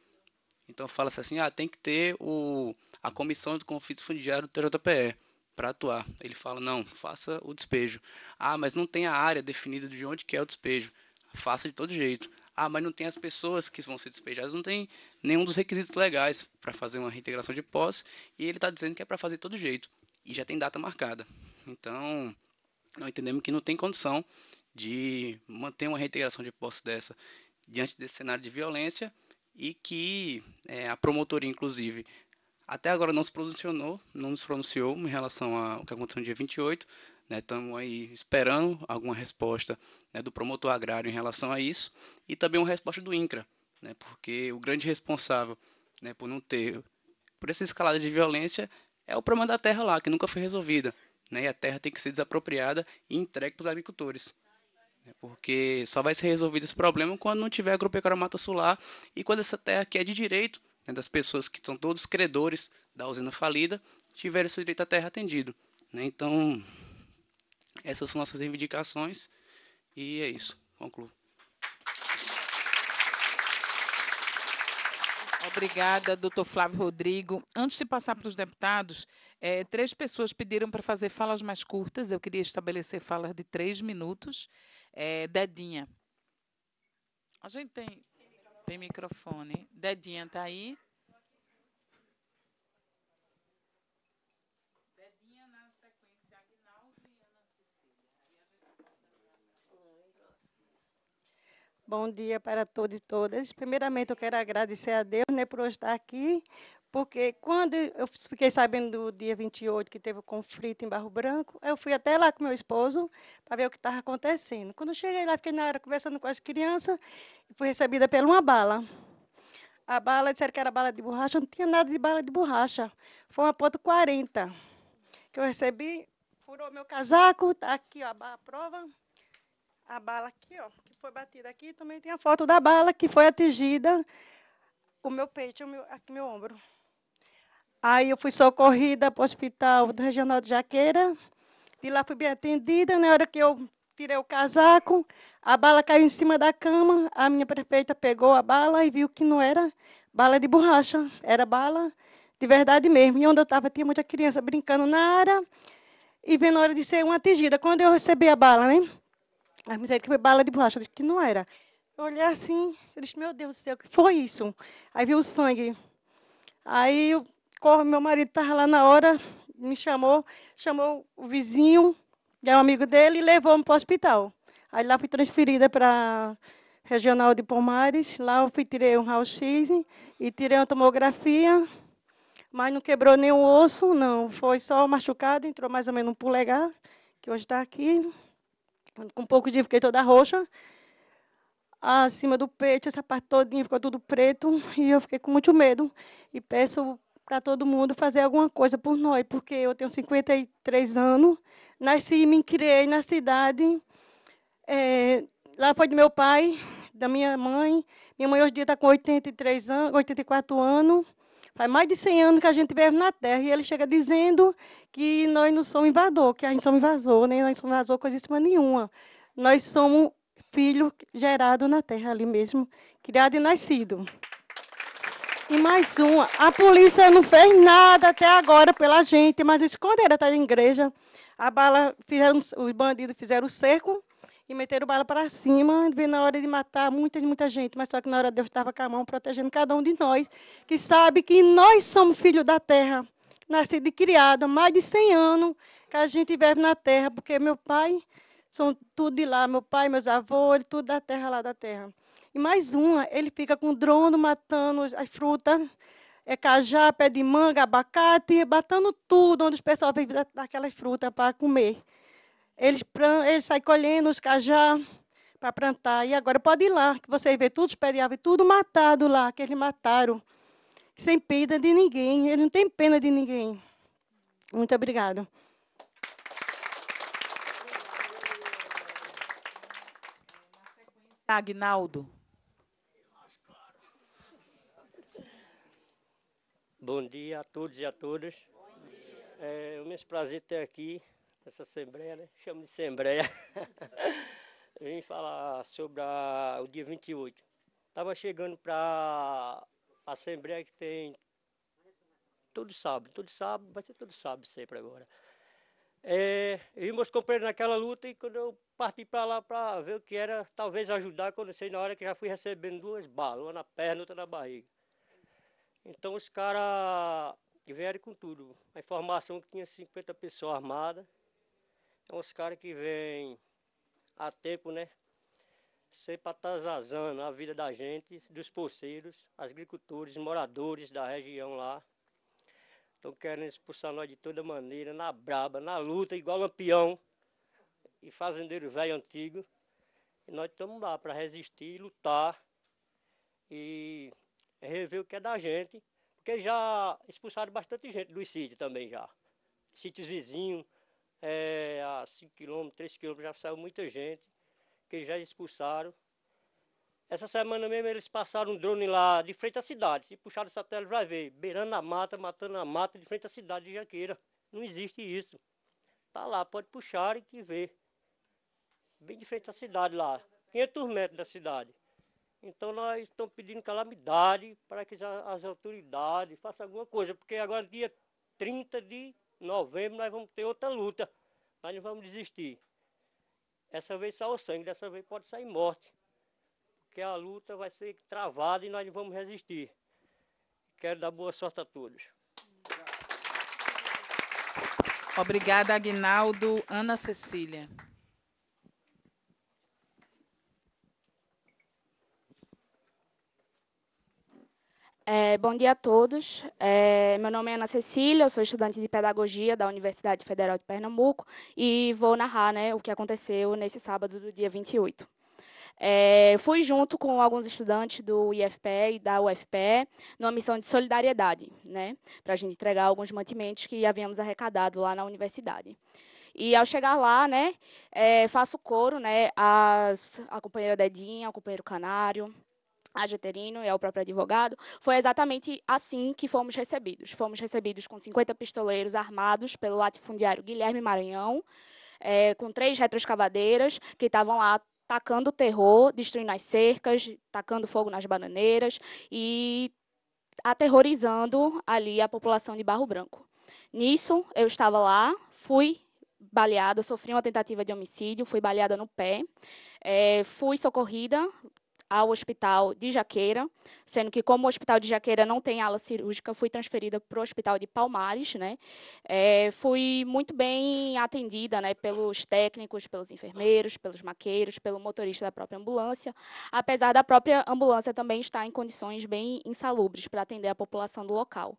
Então fala-se assim, ah, tem que ter o, a comissão do conflito fundiário do TJPE para atuar. Ele fala, não, faça o despejo. Ah, mas não tem a área definida de onde que é o despejo. Faça de todo jeito. Ah, mas não tem as pessoas que vão ser despejadas, não tem nenhum dos requisitos legais para fazer uma reintegração de posse, e ele está dizendo que é para fazer todo jeito, e já tem data marcada. Então, nós entendemos que não tem condição de manter uma reintegração de posse dessa diante desse cenário de violência e que é, a promotoria, inclusive, até agora não se pronunciou, não se pronunciou em relação ao que aconteceu no dia 28, Estamos né, aí esperando alguma resposta né, do promotor agrário em relação a isso e também uma resposta do INCRA, né, porque o grande responsável né, por não ter, por essa escalada de violência, é o problema da terra lá, que nunca foi resolvida. Né, e a terra tem que ser desapropriada e entregue para os agricultores. Né, porque só vai ser resolvido esse problema quando não tiver agropecuária mata solar e quando essa terra que é de direito né, das pessoas que são todos credores da usina falida tiver esse direito à terra atendido. Né? Então, essas são nossas reivindicações e é isso. Concluo. Obrigada, doutor Flávio Rodrigo. Antes de passar para os deputados, é, três pessoas pediram para fazer falas mais curtas. Eu queria estabelecer falas de três minutos. É, Dedinha. A gente tem, tem microfone. Dedinha está aí. Bom dia para todos e todas. Primeiramente, eu quero agradecer a Deus né, por estar aqui, porque quando eu fiquei sabendo do dia 28 que teve o conflito em Barro Branco, eu fui até lá com meu esposo para ver o que estava acontecendo. Quando eu cheguei lá, fiquei na hora conversando com as crianças e fui recebida por uma bala. A bala, disseram que era bala de borracha, não tinha nada de bala de borracha. Foi uma ponto 40 que eu recebi, furou meu casaco, está aqui ó, a, bala, a prova, a bala aqui, ó, foi batida aqui, também tem a foto da bala que foi atingida o meu peito, o meu, aqui meu ombro. Aí eu fui socorrida para o hospital do regional de Jaqueira. De lá fui bem atendida. Na hora que eu tirei o casaco, a bala caiu em cima da cama. A minha prefeita pegou a bala e viu que não era bala de borracha, era bala de verdade mesmo. E onde eu estava tinha muita criança brincando na área e vendo a hora de ser uma atingida. Quando eu recebi a bala, né? a miséria que foi bala de borracha, eu disse que não era. Eu olhei assim, eu disse, meu Deus do céu, o que foi isso? Aí viu o sangue. Aí eu corro, meu marido estava lá na hora, me chamou, chamou o vizinho, que é um amigo dele, e levou-me para o hospital. Aí lá fui transferida para regional de Pomares. Lá eu fui, tirei um raio-x e tirei uma tomografia, mas não quebrou nenhum osso, não. Foi só machucado, entrou mais ou menos um polegar, que hoje está aqui. Com pouco dia fiquei toda roxa. Acima do peito, essa parte todinha ficou tudo preto. E eu fiquei com muito medo. E peço para todo mundo fazer alguma coisa por nós, porque eu tenho 53 anos, nasci e me criei na cidade. É, lá foi do meu pai, da minha mãe. Minha mãe hoje em dia está com 83 anos, 84 anos. Faz mais de 100 anos que a gente vive na Terra e ele chega dizendo que nós não somos invasor, que a gente somos invasor, nem nós somos invasor coisa nenhuma. Nós somos filho gerado na Terra ali mesmo, criado e nascido. E mais uma, a polícia não fez nada até agora pela gente, mas esconderam até a igreja. A bala, fizeram, os bandidos fizeram o cerco, e meteram bala para cima, vendo na hora de matar muita, muita gente, mas só que na hora Deus estava com a mão protegendo cada um de nós, que sabe que nós somos filhos da terra, nascido e criado há mais de 100 anos que a gente vive na terra, porque meu pai, são tudo de lá, meu pai, meus avós, tudo da terra lá da terra. E mais uma, ele fica com o drono matando as frutas, é cajá, pé de manga, abacate, matando tudo onde os pessoal vive daquelas frutas para comer. Eles, sai colhendo os cajá para plantar. E agora pode ir lá, que vocês vê tudo, os tudo matado lá, que eles mataram. Sem pena de ninguém. ele não tem pena de ninguém. Muito obrigada. Agnaldo. Bom dia a todos e a todas. É um imenso prazer ter aqui dessa Assembleia, né? Chamo de Assembleia. [LAUGHS] Vim falar sobre a, o dia 28. Estava chegando para a Assembleia que tem todo sábado, todo sábado, vai ser todo sábado sempre agora. É, e meus companheiros naquela luta e quando eu parti para lá para ver o que era, talvez ajudar, quando eu sei na hora que já fui recebendo duas balas, uma na perna, outra na barriga. Então os caras vieram com tudo. A informação que tinha 50 pessoas armadas, uns é caras que vêm a tempo, né? Sempre tá atrasando a vida da gente, dos pulseiros, agricultores, moradores da região lá. Estão querendo expulsar nós de toda maneira, na braba, na luta, igual lampião e fazendeiro velho antigo. E nós estamos lá para resistir, lutar e rever o que é da gente. Porque já expulsaram bastante gente dos sítios também já. Sítios vizinhos, é, a 5 quilômetros, 3 quilômetros, já saiu muita gente, que eles já expulsaram. Essa semana mesmo eles passaram um drone lá de frente à cidade. Se puxar o satélite vai ver, beirando a mata, matando a mata de frente à cidade de Jaqueira. Não existe isso. Tá lá, pode puxar e que vê. Bem de frente à cidade lá, 500 metros da cidade. Então nós estamos pedindo calamidade para que as autoridades façam alguma coisa, porque agora dia 30 de novembro nós vamos ter outra luta. Nós não vamos desistir. Essa vez só o sangue, dessa vez pode sair morte. Porque a luta vai ser travada e nós não vamos resistir. Quero dar boa sorte a todos. Obrigada, Aguinaldo. Ana Cecília. É, bom dia a todos. É, meu nome é Ana Cecília, eu sou estudante de Pedagogia da Universidade Federal de Pernambuco e vou narrar né, o que aconteceu nesse sábado do dia 28. É, fui junto com alguns estudantes do IFPE e da UFPE numa missão de solidariedade, né, para a gente entregar alguns mantimentos que havíamos arrecadado lá na universidade. E ao chegar lá, né, é, faço coro, né, a companheira Dedinha, ao companheiro Canário, a Jeterino e ao próprio advogado, foi exatamente assim que fomos recebidos. Fomos recebidos com 50 pistoleiros armados pelo latifundiário Guilherme Maranhão, é, com três retroescavadeiras que estavam lá tacando terror, destruindo as cercas, tacando fogo nas bananeiras e aterrorizando ali a população de Barro Branco. Nisso, eu estava lá, fui baleada, sofri uma tentativa de homicídio, fui baleada no pé, é, fui socorrida ao hospital de Jaqueira, sendo que como o hospital de Jaqueira não tem ala cirúrgica, fui transferida para o hospital de Palmares, né? É, fui muito bem atendida, né? Pelos técnicos, pelos enfermeiros, pelos maqueiros, pelo motorista da própria ambulância, apesar da própria ambulância também estar em condições bem insalubres para atender a população do local.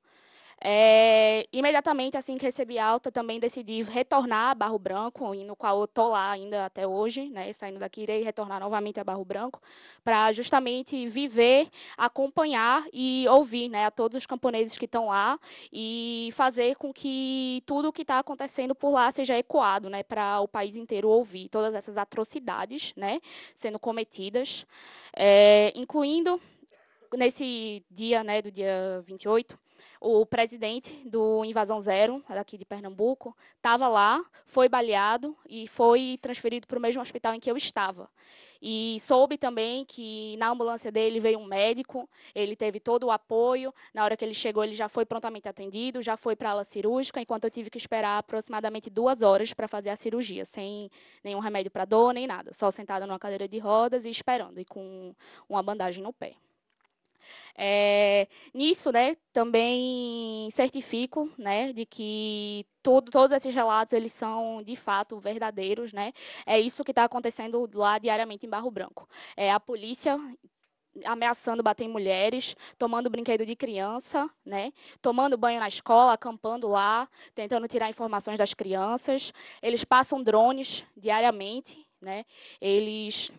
É, imediatamente, assim que recebi alta, também decidi retornar a Barro Branco, no qual eu estou lá ainda até hoje, né? Saindo daqui, irei retornar novamente a Barro Branco, para justamente viver, acompanhar e ouvir né, a todos os camponeses que estão lá e fazer com que tudo o que está acontecendo por lá seja ecoado né, para o país inteiro ouvir todas essas atrocidades né, sendo cometidas, é, incluindo nesse dia, né, do dia 28, o presidente do Invasão Zero, daqui de Pernambuco, estava lá, foi baleado e foi transferido para o mesmo hospital em que eu estava. E soube também que na ambulância dele veio um médico, ele teve todo o apoio. Na hora que ele chegou, ele já foi prontamente atendido, já foi para a ala cirúrgica, enquanto eu tive que esperar aproximadamente duas horas para fazer a cirurgia, sem nenhum remédio para dor, nem nada, só sentada numa cadeira de rodas e esperando, e com uma bandagem no pé. É, nisso, né, também certifico, né, de que tudo, todos esses relatos eles são de fato verdadeiros, né? É isso que está acontecendo lá diariamente em Barro Branco. É a polícia ameaçando bater em mulheres, tomando brinquedo de criança, né? Tomando banho na escola, acampando lá, tentando tirar informações das crianças. Eles passam drones diariamente, né? Eles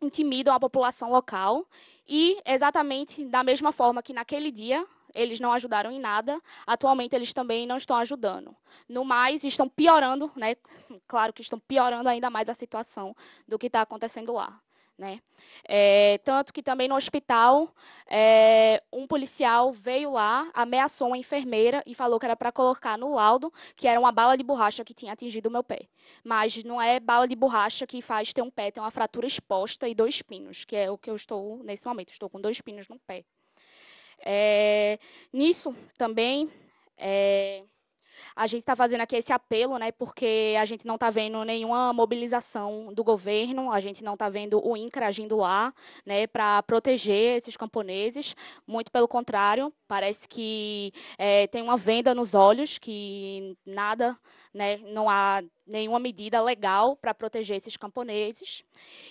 intimidam a população local e exatamente da mesma forma que naquele dia eles não ajudaram em nada, atualmente eles também não estão ajudando. No mais, estão piorando, né? Claro que estão piorando ainda mais a situação do que está acontecendo lá. Né? É, tanto que também no hospital, é, um policial veio lá, ameaçou uma enfermeira e falou que era para colocar no laudo que era uma bala de borracha que tinha atingido o meu pé. Mas não é bala de borracha que faz ter um pé, ter uma fratura exposta e dois pinos, que é o que eu estou nesse momento, estou com dois pinos no pé. É, nisso também. É, a gente está fazendo aqui esse apelo, né, porque a gente não está vendo nenhuma mobilização do governo, a gente não está vendo o INCRA agindo lá né, para proteger esses camponeses. Muito pelo contrário, parece que é, tem uma venda nos olhos, que nada, né, não há nenhuma medida legal para proteger esses camponeses.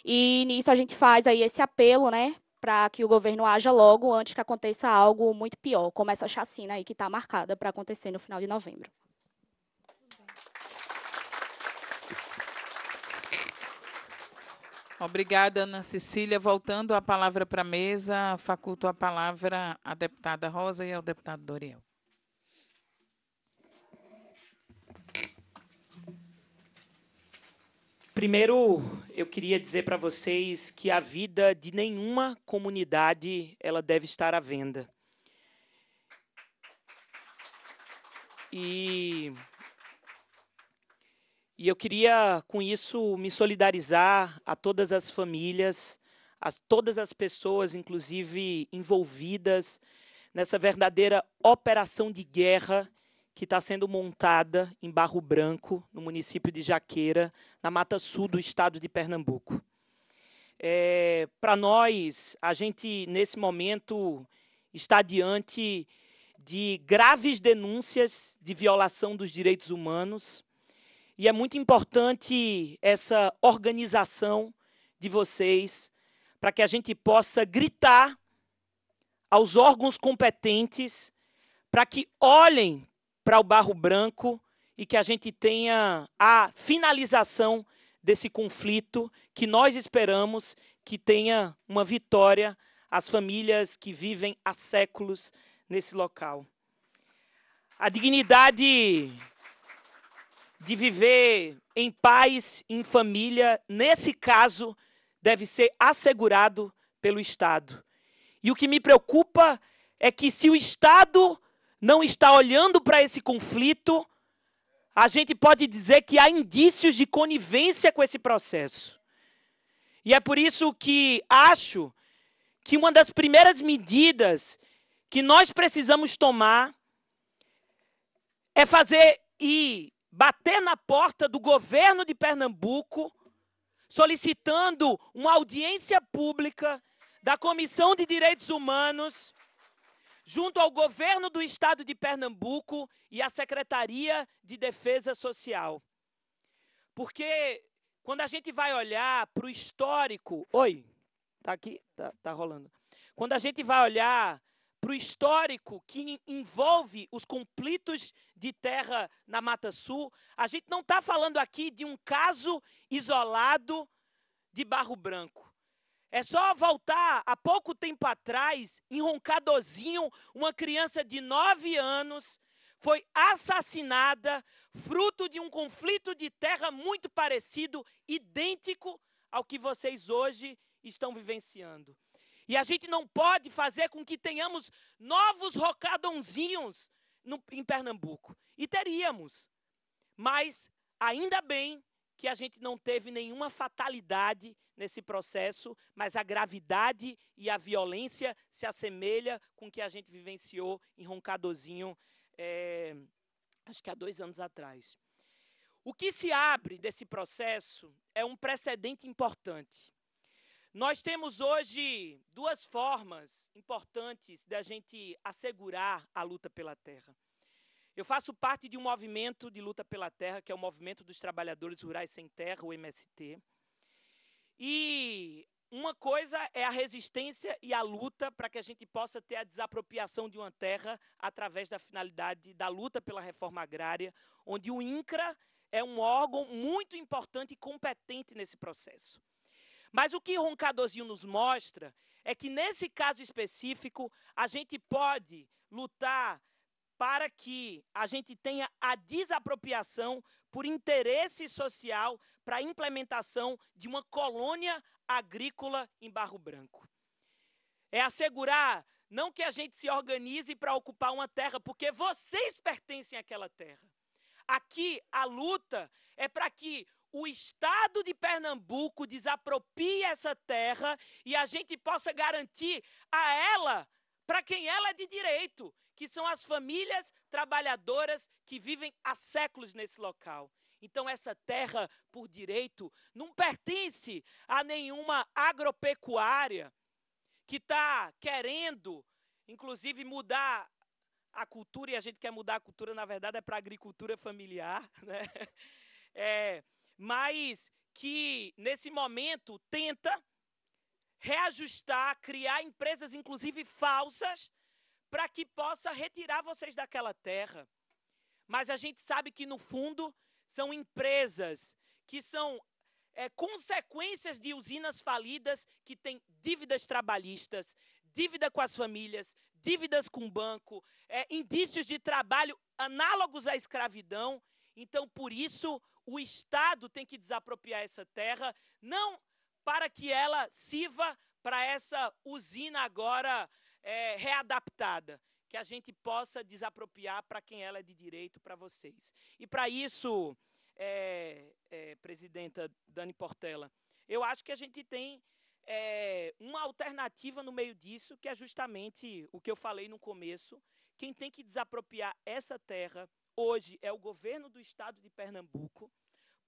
E nisso a gente faz aí esse apelo né, para que o governo haja logo antes que aconteça algo muito pior, como essa chacina aí que está marcada para acontecer no final de novembro. Obrigada, Ana Cecília. Voltando a palavra para a mesa, faculto a palavra à deputada Rosa e ao deputado Doriel. Primeiro, eu queria dizer para vocês que a vida de nenhuma comunidade ela deve estar à venda. E e eu queria com isso me solidarizar a todas as famílias, a todas as pessoas inclusive envolvidas nessa verdadeira operação de guerra que está sendo montada em Barro Branco, no município de Jaqueira, na Mata Sul do estado de Pernambuco. É, Para nós, a gente, nesse momento, está diante de graves denúncias de violação dos direitos humanos e é muito importante essa organização de vocês para que a gente possa gritar aos órgãos competentes para que olhem para o Barro Branco e que a gente tenha a finalização desse conflito que nós esperamos que tenha uma vitória às famílias que vivem há séculos nesse local. A dignidade de viver em paz, em família, nesse caso, deve ser assegurado pelo Estado. E o que me preocupa é que se o Estado não está olhando para esse conflito, a gente pode dizer que há indícios de conivência com esse processo. E é por isso que acho que uma das primeiras medidas que nós precisamos tomar é fazer e bater na porta do governo de Pernambuco, solicitando uma audiência pública da Comissão de Direitos Humanos junto ao governo do estado de Pernambuco e à Secretaria de Defesa Social. Porque quando a gente vai olhar para o histórico. Oi, tá aqui? Tá, tá rolando. Quando a gente vai olhar para o histórico que envolve os conflitos de terra na Mata Sul, a gente não está falando aqui de um caso isolado de Barro Branco. É só voltar há pouco tempo atrás, em Roncadozinho, uma criança de 9 anos foi assassinada, fruto de um conflito de terra muito parecido, idêntico ao que vocês hoje estão vivenciando. E a gente não pode fazer com que tenhamos novos Rocadonzinhos no, em Pernambuco. E teríamos. Mas, ainda bem que a gente não teve nenhuma fatalidade nesse processo, mas a gravidade e a violência se assemelha com o que a gente vivenciou em Roncadozinho, é, acho que há dois anos atrás. O que se abre desse processo é um precedente importante. Nós temos hoje duas formas importantes da gente assegurar a luta pela terra. Eu faço parte de um movimento de luta pela terra, que é o Movimento dos Trabalhadores Rurais Sem Terra, o MST. E uma coisa é a resistência e a luta para que a gente possa ter a desapropriação de uma terra através da finalidade da luta pela reforma agrária, onde o INCRA é um órgão muito importante e competente nesse processo. Mas o que Roncadorzinho nos mostra é que, nesse caso específico, a gente pode lutar para que a gente tenha a desapropriação por interesse social para a implementação de uma colônia agrícola em Barro Branco. É assegurar não que a gente se organize para ocupar uma terra, porque vocês pertencem àquela terra. Aqui a luta é para que o estado de Pernambuco desapropie essa terra e a gente possa garantir a ela para quem ela é de direito que são as famílias trabalhadoras que vivem há séculos nesse local. Então, essa terra, por direito, não pertence a nenhuma agropecuária que está querendo, inclusive, mudar a cultura, e a gente quer mudar a cultura, na verdade, é para a agricultura familiar, [LAUGHS] né? É, mas que, nesse momento, tenta reajustar, criar empresas, inclusive falsas, para que possa retirar vocês daquela terra. Mas a gente sabe que, no fundo, são empresas que são é, consequências de usinas falidas que têm dívidas trabalhistas, dívida com as famílias, dívidas com o banco, é, indícios de trabalho análogos à escravidão. Então, por isso, o Estado tem que desapropriar essa terra, não para que ela sirva para essa usina agora é, readaptada, que a gente possa desapropriar para quem ela é de direito para vocês. E para isso, é, é, presidenta Dani Portela, eu acho que a gente tem é, uma alternativa no meio disso, que é justamente o que eu falei no começo. Quem tem que desapropriar essa terra hoje é o governo do estado de Pernambuco,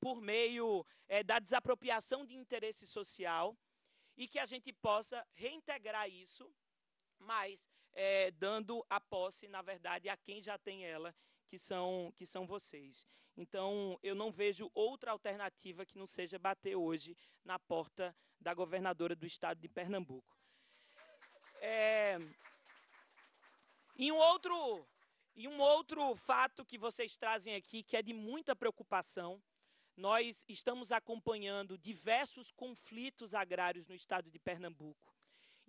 por meio é, da desapropriação de interesse social, e que a gente possa reintegrar isso mas é, dando a posse, na verdade, a quem já tem ela, que são, que são vocês. Então, eu não vejo outra alternativa que não seja bater hoje na porta da governadora do estado de Pernambuco. É, e um outro, e um outro fato que vocês trazem aqui, que é de muita preocupação, nós estamos acompanhando diversos conflitos agrários no estado de Pernambuco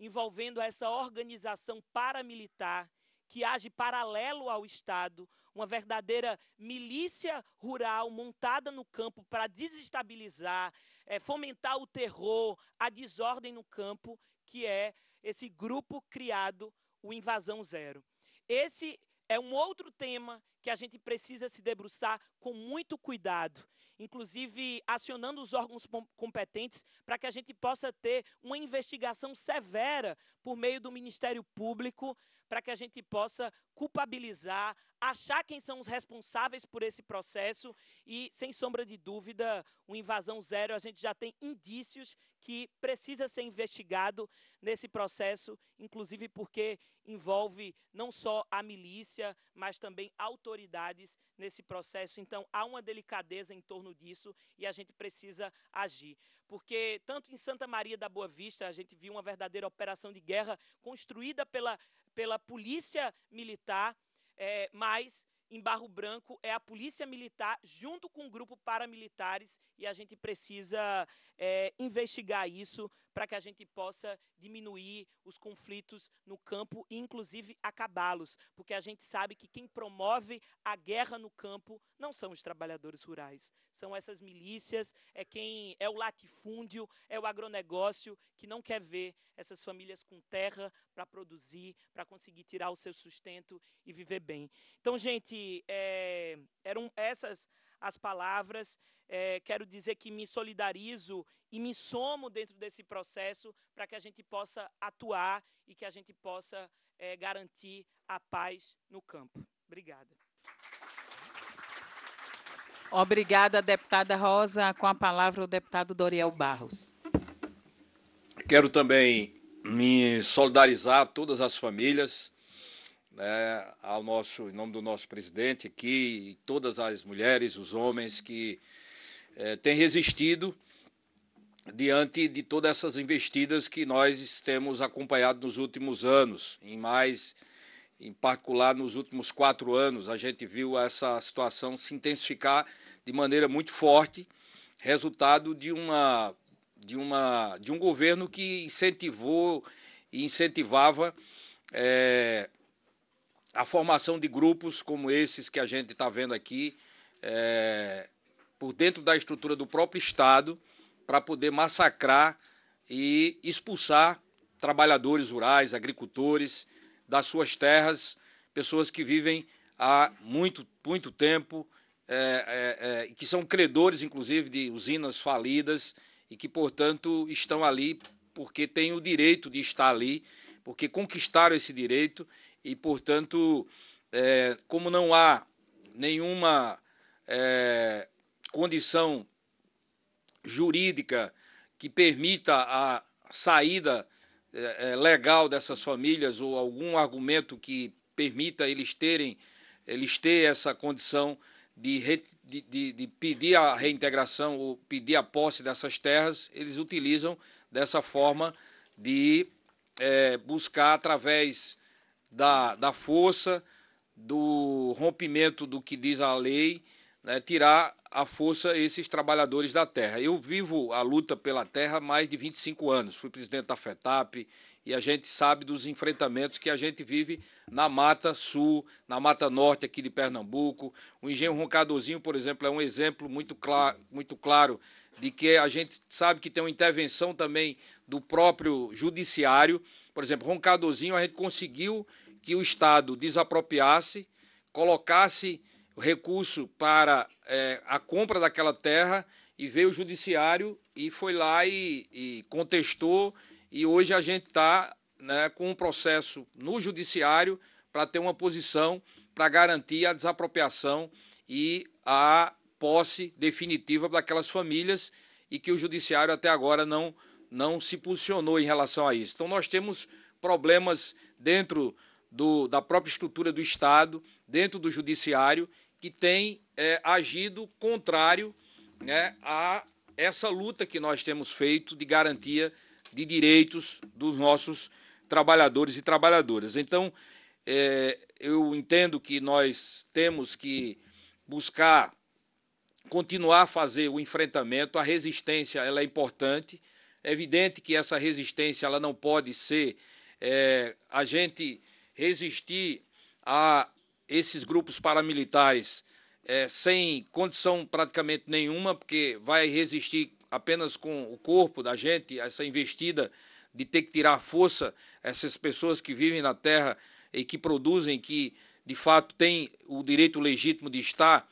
envolvendo essa organização paramilitar que age paralelo ao Estado, uma verdadeira milícia rural montada no campo para desestabilizar, é, fomentar o terror, a desordem no campo, que é esse grupo criado, o Invasão Zero. Esse é um outro tema que a gente precisa se debruçar com muito cuidado, inclusive acionando os órgãos competentes para que a gente possa ter uma investigação severa por meio do Ministério Público, para que a gente possa culpabilizar, achar quem são os responsáveis por esse processo e, sem sombra de dúvida, o Invasão Zero, a gente já tem indícios que precisa ser investigado nesse processo, inclusive porque envolve não só a milícia, mas também autoridades nesse processo. Então, há uma delicadeza em torno disso e a gente precisa agir porque tanto em Santa Maria da Boa Vista a gente viu uma verdadeira operação de guerra construída pela, pela polícia militar, é, mas em Barro Branco é a polícia militar junto com um grupo paramilitares e a gente precisa é, investigar isso para que a gente possa diminuir os conflitos no campo e, inclusive, acabá-los, porque a gente sabe que quem promove a guerra no campo não são os trabalhadores rurais, são essas milícias, é quem é o latifúndio, é o agronegócio que não quer ver essas famílias com terra para produzir, para conseguir tirar o seu sustento e viver bem. Então, gente, é, eram essas as palavras. É, quero dizer que me solidarizo e me somo dentro desse processo para que a gente possa atuar e que a gente possa é, garantir a paz no campo. Obrigada. Obrigada, deputada Rosa. Com a palavra, o deputado Doriel Barros. Quero também me solidarizar a todas as famílias né, ao nosso, em nome do nosso presidente aqui, e todas as mulheres, os homens que é, têm resistido diante de todas essas investidas que nós temos acompanhado nos últimos anos, em mais, em particular nos últimos quatro anos, a gente viu essa situação se intensificar de maneira muito forte, resultado de uma de uma de um governo que incentivou e incentivava é, a formação de grupos como esses que a gente está vendo aqui, é, por dentro da estrutura do próprio Estado, para poder massacrar e expulsar trabalhadores rurais, agricultores das suas terras, pessoas que vivem há muito, muito tempo, é, é, é que são credores, inclusive, de usinas falidas e que, portanto, estão ali porque têm o direito de estar ali, porque conquistaram esse direito e, portanto, é, como não há nenhuma é, condição jurídica que permita a saída é, é legal dessas famílias ou algum argumento que permita eles terem eles ter essa condição de, re, de, de, de pedir a reintegração ou pedir a posse dessas terras, eles utilizam dessa forma de é, buscar através da, da força, do rompimento do que diz a lei, né, tirar a força esses trabalhadores da terra. Eu vivo a luta pela terra há mais de 25 anos, fui presidente da FETAP e a gente sabe dos enfrentamentos que a gente vive na Mata Sul, na Mata Norte aqui de Pernambuco. O engenho Roncadozinho, por exemplo, é um exemplo muito, clara, muito claro de que a gente sabe que tem uma intervenção também do próprio judiciário por exemplo, Roncadozinho, a gente conseguiu que o Estado desapropriasse, colocasse recurso para é, a compra daquela terra e veio o judiciário e foi lá e, e contestou. E hoje a gente está né, com um processo no judiciário para ter uma posição para garantir a desapropriação e a posse definitiva daquelas famílias e que o judiciário até agora não não se posicionou em relação a isso. Então, nós temos problemas dentro do, da própria estrutura do Estado, dentro do Judiciário, que tem é, agido contrário né, a essa luta que nós temos feito de garantia de direitos dos nossos trabalhadores e trabalhadoras. Então, é, eu entendo que nós temos que buscar continuar a fazer o enfrentamento, a resistência ela é importante, é evidente que essa resistência ela não pode ser é, a gente resistir a esses grupos paramilitares é, sem condição praticamente nenhuma, porque vai resistir apenas com o corpo da gente, essa investida de ter que tirar força essas pessoas que vivem na terra e que produzem, que de fato têm o direito legítimo de estar.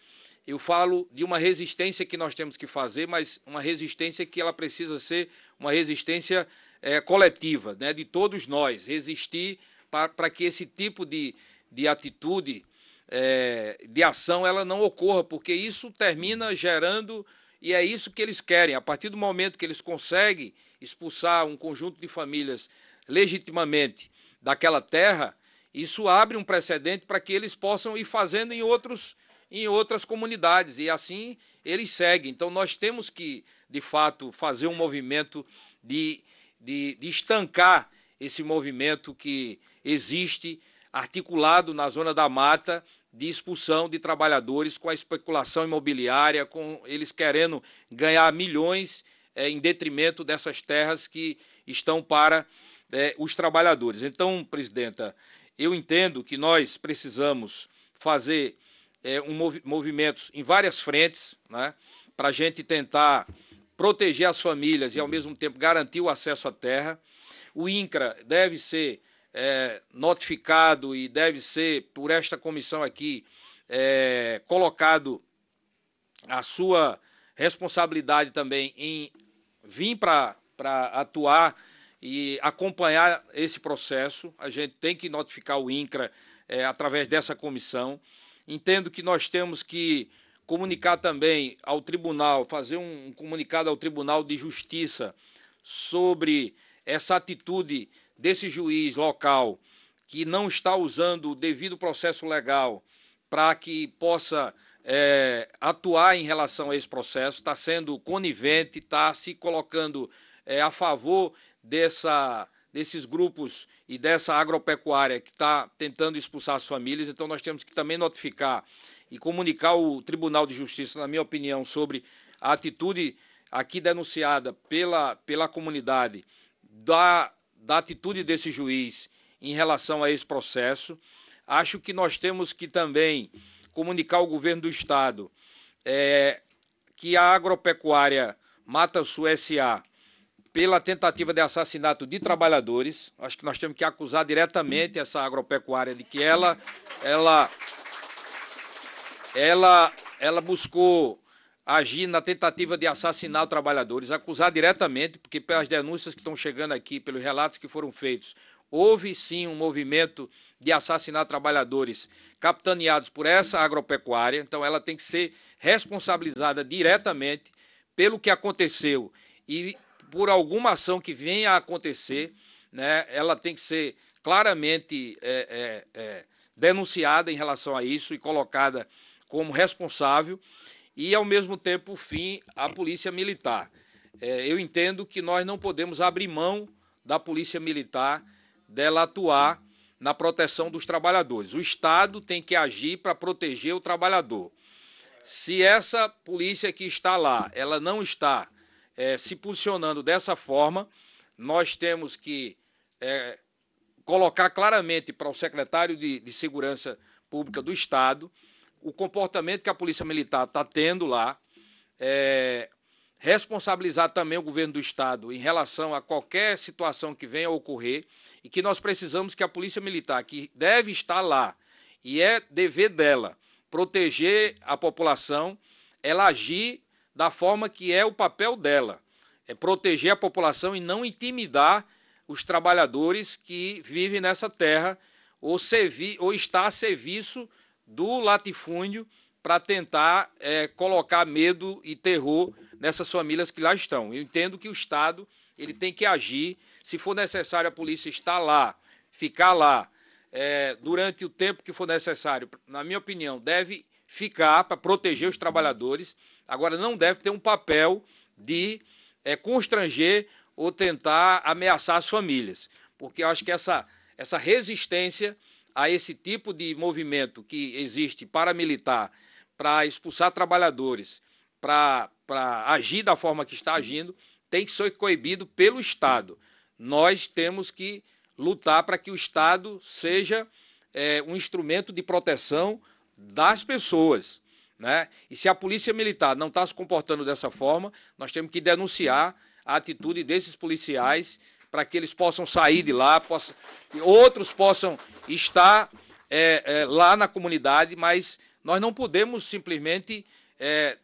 Eu falo de uma resistência que nós temos que fazer, mas uma resistência que ela precisa ser uma resistência é, coletiva, né, de todos nós, resistir para que esse tipo de, de atitude, é, de ação, ela não ocorra, porque isso termina gerando, e é isso que eles querem. A partir do momento que eles conseguem expulsar um conjunto de famílias legitimamente daquela terra, isso abre um precedente para que eles possam ir fazendo em outros em outras comunidades. E assim eles seguem. Então nós temos que, de fato, fazer um movimento de, de, de estancar esse movimento que existe articulado na zona da mata de expulsão de trabalhadores com a especulação imobiliária, com eles querendo ganhar milhões é, em detrimento dessas terras que estão para é, os trabalhadores. Então, presidenta, eu entendo que nós precisamos fazer é, um mov movimentos em várias frentes, né, para a gente tentar proteger as famílias e, ao mesmo tempo, garantir o acesso à terra. O INCRA deve ser é, notificado e deve ser, por esta comissão aqui, é, colocado a sua responsabilidade também em vir para atuar e acompanhar esse processo. A gente tem que notificar o INCRA é, através dessa comissão. Entendo que nós temos que comunicar também ao tribunal, fazer um comunicado ao Tribunal de Justiça sobre essa atitude desse juiz local que não está usando o devido processo legal para que possa é, atuar em relação a esse processo, está sendo conivente, está se colocando é, a favor dessa desses grupos e dessa agropecuária que está tentando expulsar as famílias, então nós temos que também notificar e comunicar o Tribunal de Justiça, na minha opinião, sobre a atitude aqui denunciada pela, pela comunidade da, da atitude desse juiz em relação a esse processo. Acho que nós temos que também comunicar ao governo do Estado é, que a agropecuária Mata Sul SA pela tentativa de assassinato de trabalhadores. Acho que nós temos que acusar diretamente essa agropecuária de que ela ela ela ela buscou agir na tentativa de assassinar trabalhadores, acusar diretamente, porque pelas denúncias que estão chegando aqui, pelos relatos que foram feitos, houve sim um movimento de assassinar trabalhadores capitaneados por essa agropecuária, então ela tem que ser responsabilizada diretamente pelo que aconteceu e por alguma ação que venha a acontecer, né, ela tem que ser claramente é, é, é, denunciada em relação a isso e colocada como responsável, e, ao mesmo tempo, fim à polícia militar. É, eu entendo que nós não podemos abrir mão da polícia militar dela atuar na proteção dos trabalhadores. O Estado tem que agir para proteger o trabalhador. Se essa polícia que está lá, ela não está é, se posicionando dessa forma, nós temos que é, colocar claramente para o secretário de, de Segurança Pública do Estado o comportamento que a Polícia Militar está tendo lá, é, responsabilizar também o governo do Estado em relação a qualquer situação que venha a ocorrer e que nós precisamos que a Polícia Militar, que deve estar lá e é dever dela proteger a população, ela agir da forma que é o papel dela. É proteger a população e não intimidar os trabalhadores que vivem nessa terra ou, servi ou está a serviço do latifúndio para tentar é, colocar medo e terror nessas famílias que lá estão. Eu entendo que o Estado ele tem que agir. Se for necessário, a polícia está lá, ficar lá é, durante o tempo que for necessário. Na minha opinião, deve ficar para proteger os trabalhadores Agora, não deve ter um papel de é, constranger ou tentar ameaçar as famílias, porque eu acho que essa, essa resistência a esse tipo de movimento que existe paramilitar para expulsar trabalhadores, para agir da forma que está agindo, tem que ser coibido pelo Estado. Nós temos que lutar para que o Estado seja é, um instrumento de proteção das pessoas né? E se a polícia militar não está se comportando dessa forma, nós temos que denunciar a atitude desses policiais para que eles possam sair de lá, outros possam estar é, é, lá na comunidade, mas nós não podemos simplesmente é,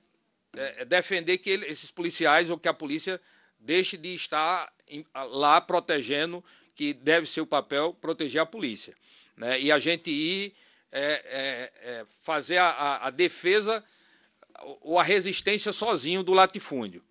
é defender que ele, esses policiais ou que a polícia deixe de estar em, lá protegendo, que deve ser o papel proteger a polícia. Né? E a gente ir é, é, é, fazer a, a, defesa ou a resistência sozinho do latifúndio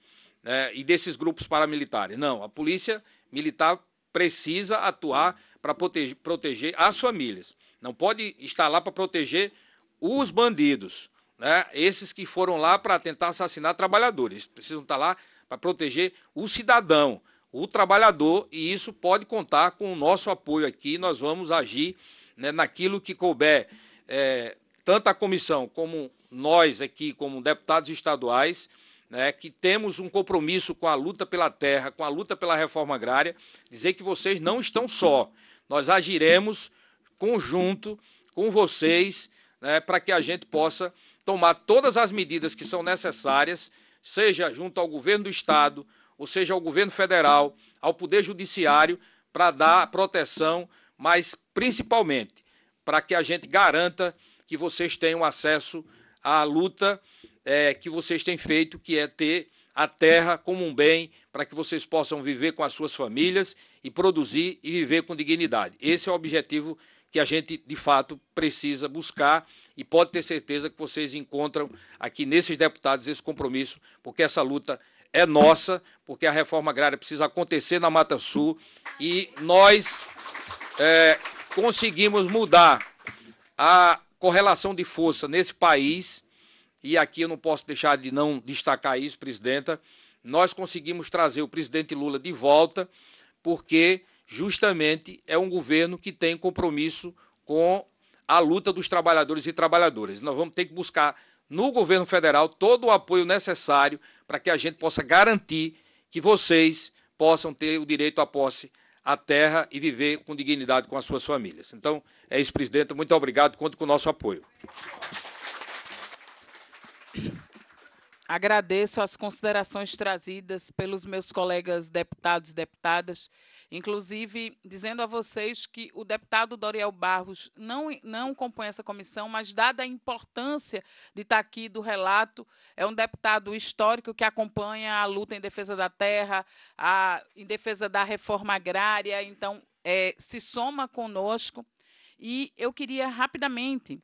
né, e desses grupos paramilitares. Não, a polícia militar precisa atuar para proteger, proteger as famílias. Não pode estar lá para proteger os bandidos, né, esses que foram lá para tentar assassinar trabalhadores. Precisam estar lá para proteger o cidadão, o trabalhador, e isso pode contar com o nosso apoio aqui. Nós vamos agir né, naquilo que couber, é, tanto a comissão como nós aqui, como deputados estaduais, né, que temos um compromisso com a luta pela terra, com a luta pela reforma agrária, dizer que vocês não estão só. Nós agiremos conjunto com vocês né, para que a gente possa tomar todas as medidas que são necessárias, seja junto ao governo do Estado, ou seja, ao governo federal, ao Poder Judiciário, para dar proteção, mas principalmente para que a gente garanta que vocês tenham acesso à luta é, que vocês têm feito, que é ter a terra como um bem para que vocês possam viver com as suas famílias e produzir e viver com dignidade. Esse é o objetivo que a gente, de fato, precisa buscar e pode ter certeza que vocês encontram aqui nesses deputados esse compromisso, porque essa luta é nossa, porque a reforma agrária precisa acontecer na Mata Sul e nós. É, conseguimos mudar a correlação de força nesse país, e aqui eu não posso deixar de não destacar isso, presidenta, nós conseguimos trazer o presidente Lula de volta, porque justamente é um governo que tem compromisso com a luta dos trabalhadores e trabalhadoras. Nós vamos ter que buscar no governo federal todo o apoio necessário para que a gente possa garantir que vocês possam ter o direito à posse a terra e viver com dignidade com as suas famílias. Então, é isso, presidente. Muito obrigado. Conto com o nosso apoio. Agradeço as considerações trazidas pelos meus colegas deputados e deputadas. Inclusive, dizendo a vocês que o deputado Doriel Barros não, não compõe essa comissão, mas, dada a importância de estar aqui do relato, é um deputado histórico que acompanha a luta em defesa da terra, a, em defesa da reforma agrária, então, é, se soma conosco. E eu queria rapidamente.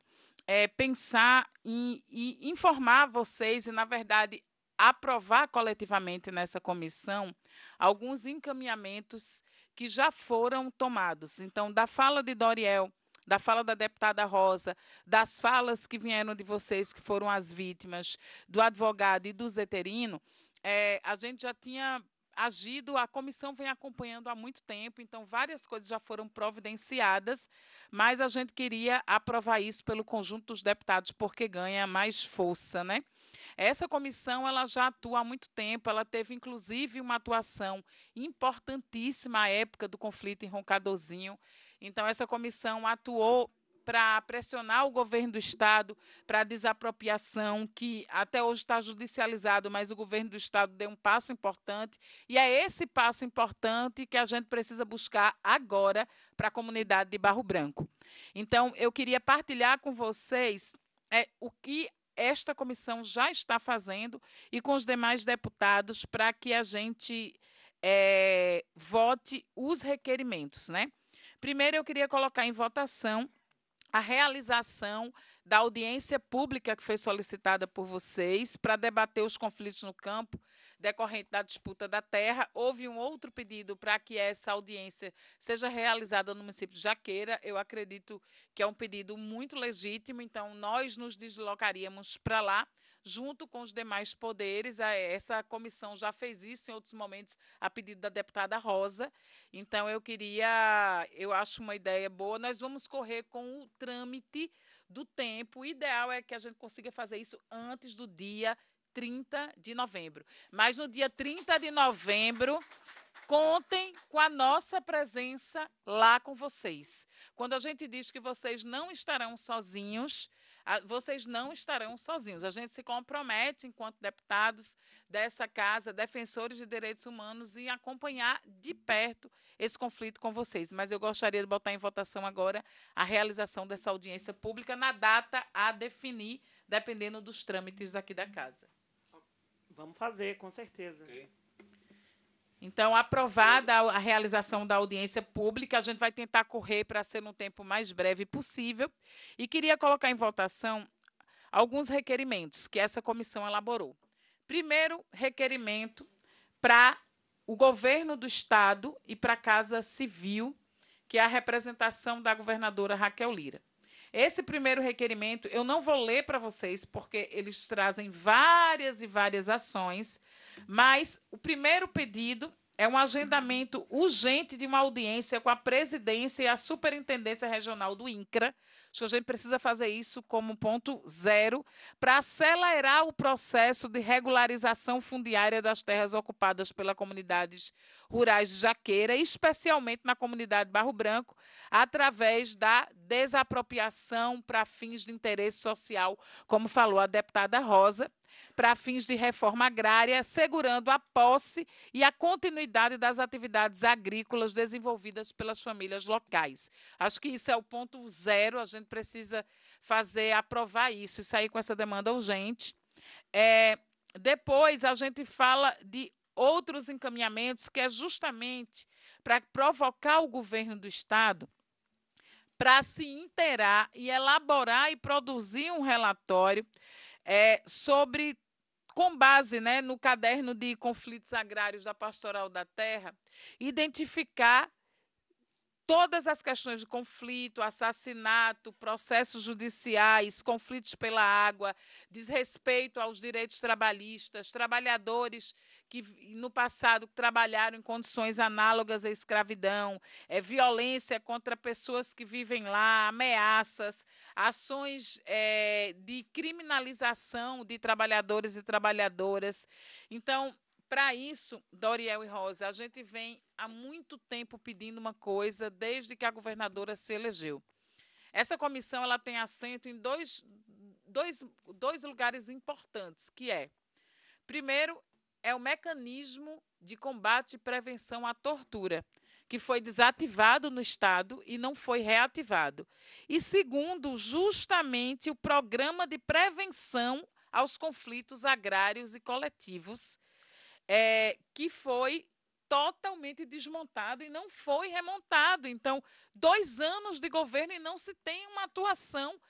É, pensar em, e informar vocês e, na verdade, aprovar coletivamente nessa comissão alguns encaminhamentos que já foram tomados. Então, da fala de Doriel, da fala da deputada Rosa, das falas que vieram de vocês, que foram as vítimas, do advogado e do Zeterino, é, a gente já tinha agido, a comissão vem acompanhando há muito tempo, então várias coisas já foram providenciadas, mas a gente queria aprovar isso pelo conjunto dos deputados, porque ganha mais força, né? Essa comissão ela já atua há muito tempo, ela teve inclusive uma atuação importantíssima à época do conflito em Roncadorzinho. Então, essa comissão atuou para pressionar o governo do Estado para a desapropriação, que até hoje está judicializado, mas o governo do Estado deu um passo importante, e é esse passo importante que a gente precisa buscar agora para a comunidade de Barro Branco. Então, eu queria partilhar com vocês é, o que esta comissão já está fazendo e com os demais deputados para que a gente é, vote os requerimentos, né? Primeiro, eu queria colocar em votação a realização da audiência pública que foi solicitada por vocês para debater os conflitos no campo decorrente da disputa da terra. Houve um outro pedido para que essa audiência seja realizada no município de Jaqueira. Eu acredito que é um pedido muito legítimo, então nós nos deslocaríamos para lá junto com os demais poderes. Essa comissão já fez isso em outros momentos, a pedido da deputada Rosa. Então, eu queria, eu acho uma ideia boa. Nós vamos correr com o trâmite do tempo. O ideal é que a gente consiga fazer isso antes do dia 30 de novembro. Mas no dia 30 de novembro, contem com a nossa presença lá com vocês. Quando a gente diz que vocês não estarão sozinhos, vocês não estarão sozinhos. A gente se compromete, enquanto deputados dessa casa, defensores de direitos humanos, em acompanhar de perto esse conflito com vocês. Mas eu gostaria de botar em votação agora a realização dessa audiência pública na data a definir, dependendo dos trâmites aqui da casa. Vamos fazer, com certeza. Okay. Então, aprovada a realização da audiência pública, a gente vai tentar correr para ser no tempo mais breve possível. E queria colocar em votação alguns requerimentos que essa comissão elaborou. Primeiro requerimento para o governo do Estado e para a Casa Civil, que é a representação da governadora Raquel Lira. Esse primeiro requerimento eu não vou ler para vocês, porque eles trazem várias e várias ações, mas o primeiro pedido é um agendamento urgente de uma audiência com a presidência e a superintendência regional do INCRA. Acho que a gente precisa fazer isso como ponto zero para acelerar o processo de regularização fundiária das terras ocupadas pelas comunidades rurais de Jaqueira, especialmente na comunidade Barro Branco, através da desapropriação para fins de interesse social, como falou a deputada Rosa para fins de reforma agrária, segurando a posse e a continuidade das atividades agrícolas desenvolvidas pelas famílias locais. Acho que isso é o ponto zero, a gente precisa fazer, aprovar isso e sair com essa demanda urgente. É, depois a gente fala de outros encaminhamentos que é justamente para provocar o governo do estado para se interar e elaborar e produzir um relatório é, sobre com base né, no caderno de conflitos agrários da Pastoral da Terra, identificar todas as questões de conflito, assassinato, processos judiciais, conflitos pela água, desrespeito aos direitos trabalhistas, trabalhadores que no passado trabalharam em condições análogas à escravidão, é, violência contra pessoas que vivem lá, ameaças, ações é, de criminalização de trabalhadores e trabalhadoras. Então, para isso, Doriel e Rosa, a gente vem há muito tempo pedindo uma coisa desde que a governadora se elegeu. Essa comissão ela tem assento em dois, dois, dois lugares importantes, que é, primeiro, é o mecanismo de combate e prevenção à tortura, que foi desativado no Estado e não foi reativado. E segundo, justamente o programa de prevenção aos conflitos agrários e coletivos, é, que foi totalmente desmontado e não foi remontado. Então, dois anos de governo e não se tem uma atuação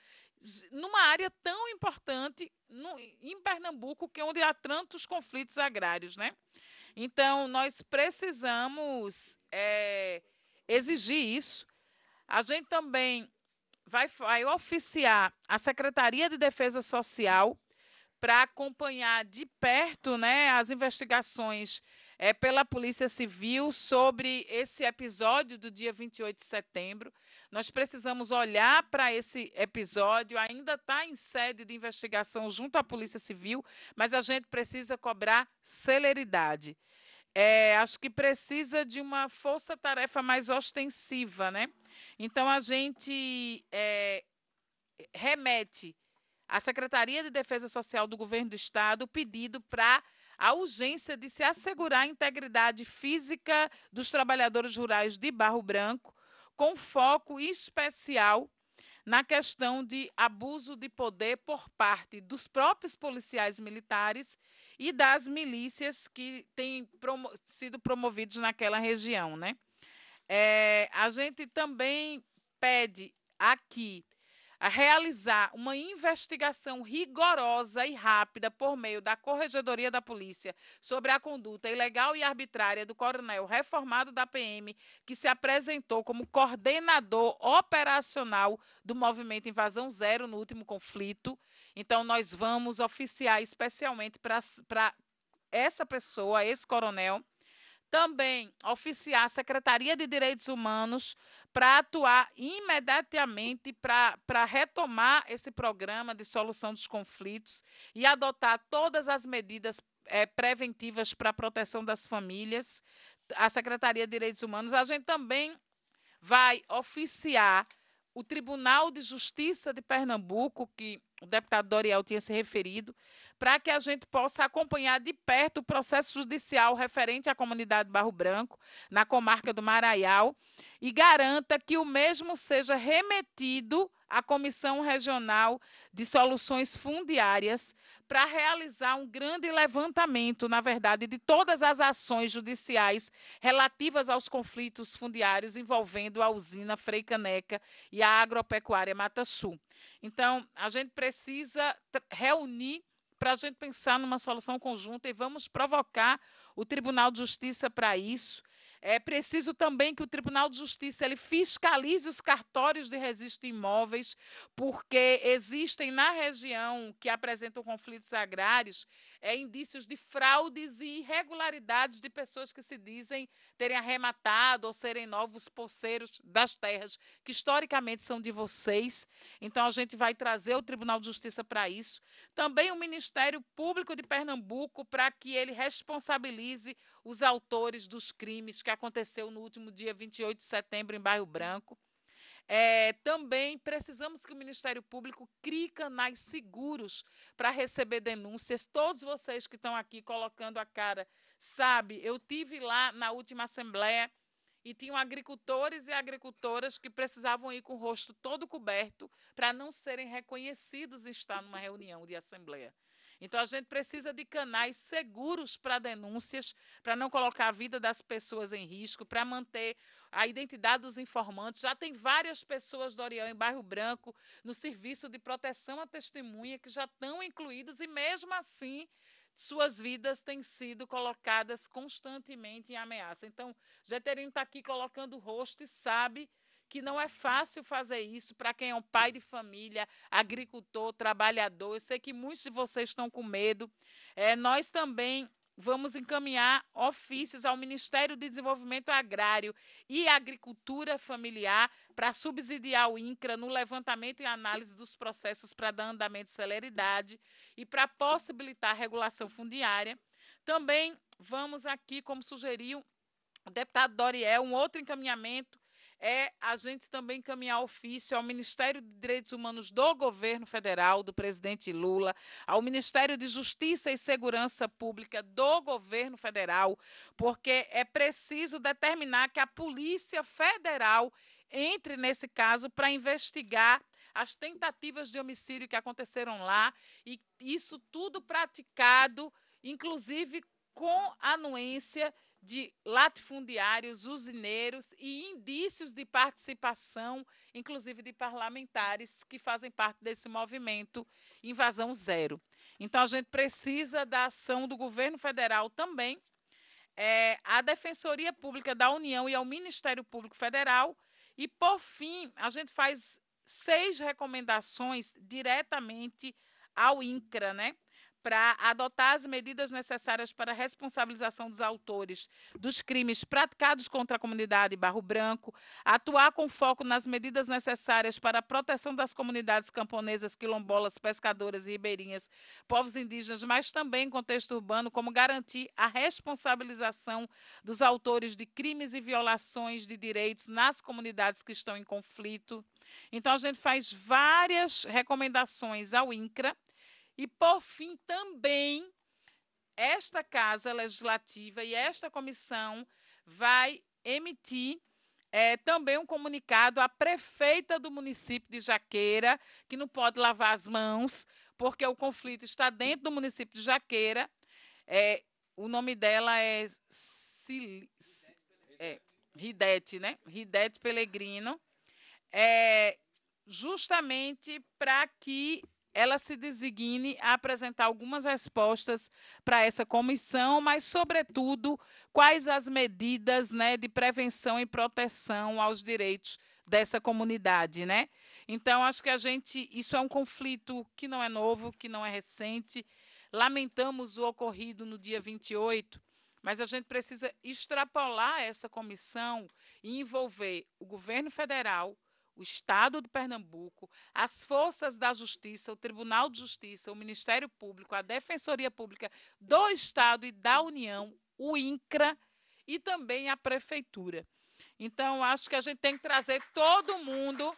numa área tão importante no, em Pernambuco, que é onde há tantos conflitos agrários, né? Então, nós precisamos é, exigir isso. A gente também vai, vai oficiar a Secretaria de Defesa Social para acompanhar de perto né, as investigações é, pela Polícia Civil sobre esse episódio do dia 28 de setembro. Nós precisamos olhar para esse episódio, ainda está em sede de investigação junto à Polícia Civil, mas a gente precisa cobrar celeridade. É, acho que precisa de uma força-tarefa mais ostensiva, né? Então a gente é, remete a Secretaria de Defesa Social do Governo do Estado pedido para a urgência de se assegurar a integridade física dos trabalhadores rurais de Barro Branco, com foco especial na questão de abuso de poder por parte dos próprios policiais militares e das milícias que têm promo sido promovidos naquela região. Né? É, a gente também pede aqui a realizar uma investigação rigorosa e rápida por meio da Corregedoria da Polícia sobre a conduta ilegal e arbitrária do coronel reformado da PM, que se apresentou como coordenador operacional do movimento Invasão Zero no último conflito. Então, nós vamos oficiar especialmente para essa pessoa, esse coronel também oficiar a Secretaria de Direitos Humanos para atuar imediatamente para retomar esse programa de solução dos conflitos e adotar todas as medidas é, preventivas para a proteção das famílias. A Secretaria de Direitos Humanos, a gente também vai oficiar o Tribunal de Justiça de Pernambuco, que o deputado Doriel tinha se referido, para que a gente possa acompanhar de perto o processo judicial referente à comunidade Barro Branco, na comarca do Maraial, e garanta que o mesmo seja remetido à Comissão Regional de Soluções Fundiárias para realizar um grande levantamento, na verdade, de todas as ações judiciais relativas aos conflitos fundiários envolvendo a usina Freicaneca e a agropecuária Mata Sul. Então, a gente precisa reunir para a gente pensar numa solução conjunta e vamos provocar o Tribunal de Justiça para isso. É preciso também que o Tribunal de Justiça ele fiscalize os cartórios de registro de imóveis, porque existem na região que apresentam conflitos agrários é, indícios de fraudes e irregularidades de pessoas que se dizem terem arrematado ou serem novos poceiros das terras que historicamente são de vocês. Então a gente vai trazer o Tribunal de Justiça para isso. Também o Ministério Público de Pernambuco para que ele responsabilize os autores dos crimes que que aconteceu no último dia 28 de setembro em Bairro Branco. É, também precisamos que o Ministério Público crie canais seguros para receber denúncias. Todos vocês que estão aqui colocando a cara, sabe? Eu tive lá na última assembleia e tinham agricultores e agricultoras que precisavam ir com o rosto todo coberto para não serem reconhecidos estar numa reunião de assembleia. Então a gente precisa de canais seguros para denúncias, para não colocar a vida das pessoas em risco, para manter a identidade dos informantes. Já tem várias pessoas do Orião em Bairro Branco no serviço de proteção à testemunha que já estão incluídos e mesmo assim suas vidas têm sido colocadas constantemente em ameaça. Então, Geterinho está aqui colocando o rosto e sabe que não é fácil fazer isso para quem é um pai de família, agricultor, trabalhador. Eu sei que muitos de vocês estão com medo. É, nós também vamos encaminhar ofícios ao Ministério de Desenvolvimento Agrário e Agricultura Familiar para subsidiar o INCRA no levantamento e análise dos processos para dar andamento e celeridade e para possibilitar a regulação fundiária. Também vamos aqui, como sugeriu o deputado Doriel, um outro encaminhamento é a gente também encaminhar ofício ao Ministério de Direitos Humanos do governo federal, do presidente Lula, ao Ministério de Justiça e Segurança Pública do governo federal, porque é preciso determinar que a Polícia Federal entre nesse caso para investigar as tentativas de homicídio que aconteceram lá e isso tudo praticado, inclusive com anuência de latifundiários, usineiros e indícios de participação, inclusive de parlamentares que fazem parte desse movimento Invasão Zero. Então, a gente precisa da ação do governo federal também, é, eh, a Defensoria Pública da União e ao Ministério Público Federal. E, por fim, a gente faz seis recomendações diretamente ao INCRA, né? para adotar as medidas necessárias para a responsabilização dos autores dos crimes praticados contra a comunidade Barro Branco, atuar com foco nas medidas necessárias para a proteção das comunidades camponesas, quilombolas, pescadoras e ribeirinhas, povos indígenas, mas também em contexto urbano, como garantir a responsabilização dos autores de crimes e violações de direitos nas comunidades que estão em conflito. Então, a gente faz várias recomendações ao INCRA, e, por fim, também esta Casa Legislativa e esta comissão vai emitir é, também um comunicado à prefeita do município de Jaqueira, que não pode lavar as mãos, porque o conflito está dentro do município de Jaqueira. É, o nome dela é, Sil... é Ridete, né? Ridete Pellegrino. É, justamente para que ela se designe a apresentar algumas respostas para essa comissão, mas, sobretudo, quais as medidas né, de prevenção e proteção aos direitos dessa comunidade, né? Então, acho que a gente. Isso é um conflito que não é novo, que não é recente. Lamentamos o ocorrido no dia 28, mas a gente precisa extrapolar essa comissão e envolver o governo federal, o Estado de Pernambuco, as forças da Justiça, o Tribunal de Justiça, o Ministério Público, a Defensoria Pública do Estado e da União, o INCRA e também a Prefeitura. Então, acho que a gente tem que trazer todo mundo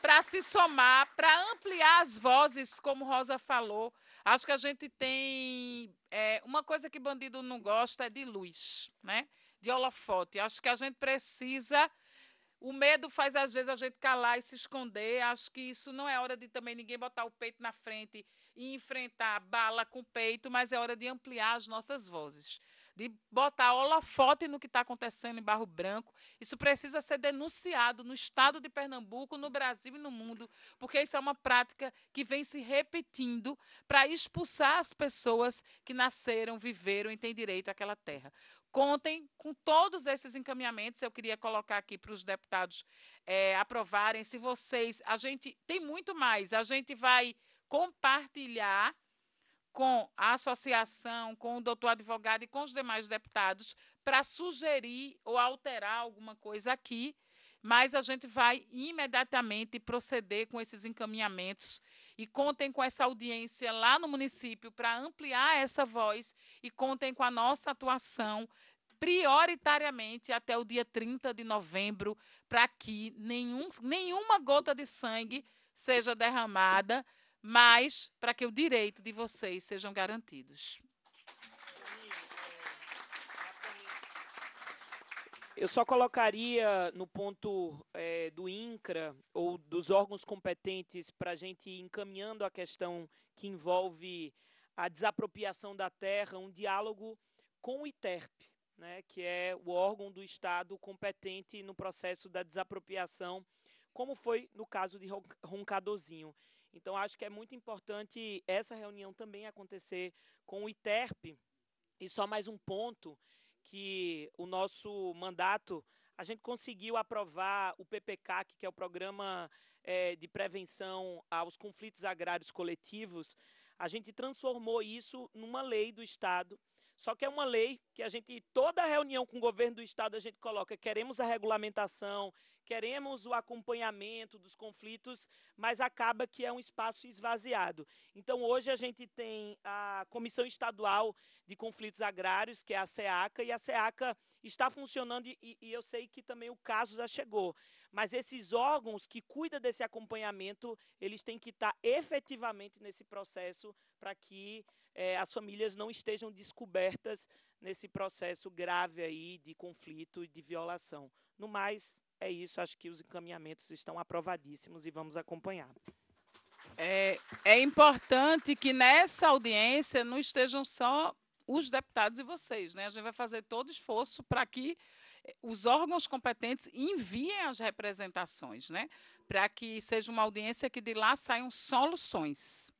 para se somar, para ampliar as vozes, como Rosa falou. Acho que a gente tem. É, uma coisa que bandido não gosta é de luz, né? de holofote. Acho que a gente precisa o medo faz, às vezes, a gente calar e se esconder. Acho que isso não é hora de também ninguém botar o peito na frente e enfrentar bala com peito, mas é hora de ampliar as nossas vozes de botar holofote no que está acontecendo em Barro Branco. Isso precisa ser denunciado no estado de Pernambuco, no Brasil e no mundo, porque isso é uma prática que vem se repetindo para expulsar as pessoas que nasceram, viveram e têm direito àquela terra contem com todos esses encaminhamentos. Eu queria colocar aqui para os deputados é, aprovarem. Se vocês, a gente tem muito mais. A gente vai compartilhar com a associação, com o doutor advogado e com os demais deputados para sugerir ou alterar alguma coisa aqui, mas a gente vai imediatamente proceder com esses encaminhamentos e contem com essa audiência lá no município para ampliar essa voz e contem com a nossa atuação prioritariamente até o dia 30 de novembro para que nenhum, nenhuma gota de sangue seja derramada mas para que o direito de vocês sejam garantidos. Eu só colocaria no ponto é, do INCRA ou dos órgãos competentes para a gente ir encaminhando a questão que envolve a desapropriação da terra, um diálogo com o ITERP, né, que é o órgão do Estado competente no processo da desapropriação, como foi no caso de Roncadozinho. Então, acho que é muito importante essa reunião também acontecer com o ITERP. E só mais um ponto, que o nosso mandato, a gente conseguiu aprovar o PPCAC, que é o Programa é, de Prevenção aos Conflitos Agrários Coletivos, a gente transformou isso numa lei do Estado, só que é uma lei que a gente, toda reunião com o governo do estado, a gente coloca: queremos a regulamentação, queremos o acompanhamento dos conflitos, mas acaba que é um espaço esvaziado. Então, hoje a gente tem a Comissão Estadual de Conflitos Agrários, que é a SEACA, e a SEACA está funcionando, e, e eu sei que também o caso já chegou. Mas esses órgãos que cuidam desse acompanhamento, eles têm que estar efetivamente nesse processo para que é, as famílias não estejam descobertas nesse processo grave aí de conflito e de violação. No mais, é isso. Acho que os encaminhamentos estão aprovadíssimos e vamos acompanhar. É, é importante que nessa audiência não estejam só os deputados e vocês, né? A gente vai fazer todo esforço para que eh, os órgãos competentes enviem as representações, né? Para que seja uma audiência que de lá saiam soluções.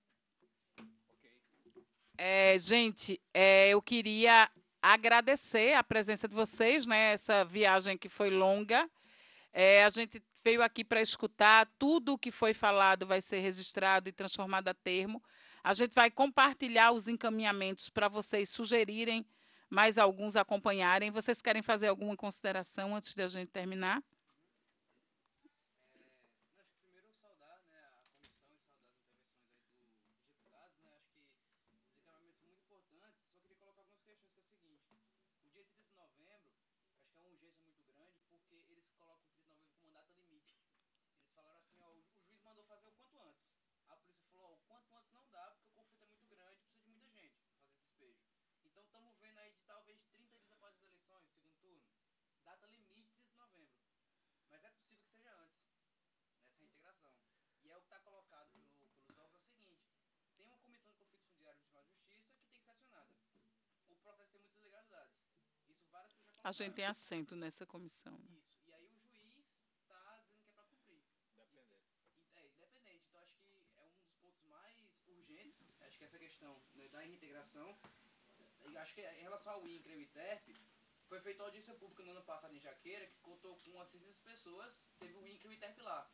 É, gente, é, eu queria agradecer a presença de vocês, né? Essa viagem que foi longa. É, a gente veio aqui para escutar tudo o que foi falado, vai ser registrado e transformado a termo. A gente vai compartilhar os encaminhamentos para vocês sugerirem, mais alguns acompanharem. Vocês querem fazer alguma consideração antes de a gente terminar? processo tem muitas legalidades. Isso várias pessoas A gente tem assento nessa comissão. Né? Isso. E aí o juiz está dizendo que é para cumprir. Dependente. E, é, independente. Então acho que é um dos pontos mais urgentes. Acho que essa questão né, da reintegração. acho que é, em relação ao INCRE e o ITERP, foi feita audiência pública no ano passado em Jaqueira, que contou com umas 600 pessoas, teve o INCRE e o ITERP lá.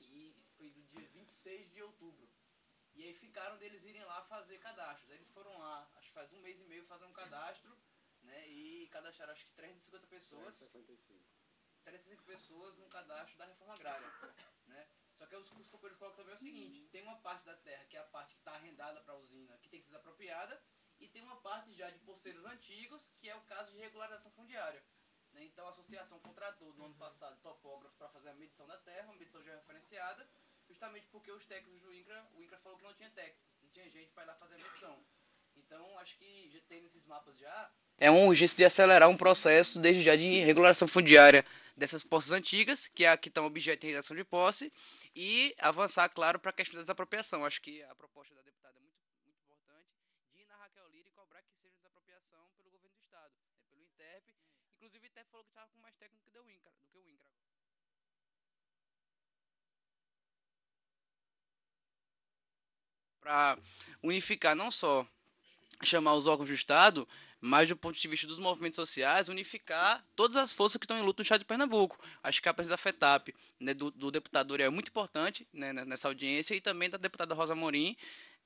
E foi no dia 26 de outubro. E aí ficaram deles irem lá fazer cadastros. Aí eles foram lá, faz um mês e meio fazer um cadastro, né? E cadastraram acho que 350 pessoas. 365. 305 pessoas no cadastro da reforma agrária, né? Só que os, companheiros colocam também é o seguinte, uhum. tem uma parte da terra que é a parte que está arrendada para a usina, que tem que ser apropriada, e tem uma parte já de porceiros antigos, que é o caso de regularização fundiária. Né? Então a associação contratou no ano uhum. passado topógrafo para fazer a medição da terra, uma medição referenciada justamente porque os técnicos do INCRA, o INCRA falou que não tinha técnico, não tinha gente para ir lá fazer a medição. Então, acho que já tem nesses mapas já é um urgência de acelerar um processo desde já de regulação fundiária dessas posses antigas, que é a que estão objeto de realização de posse, e avançar, claro, para a questão da desapropriação. Acho que a proposta da deputada é muito, muito importante de ir na Raquel Lira e cobrar que seja desapropriação pelo governo do Estado, né, pelo INTERP. Inclusive, o INTERP falou que estava com mais técnico que, INCRA, do que o INCRA. Para unificar não só chamar os órgãos do Estado, mas do ponto de vista dos movimentos sociais, unificar todas as forças que estão em luta no Estado de Pernambuco. a capas da FETAP, né, do, do, deputado Uriel, é muito importante né, nessa audiência, e também da deputada Rosa Morim,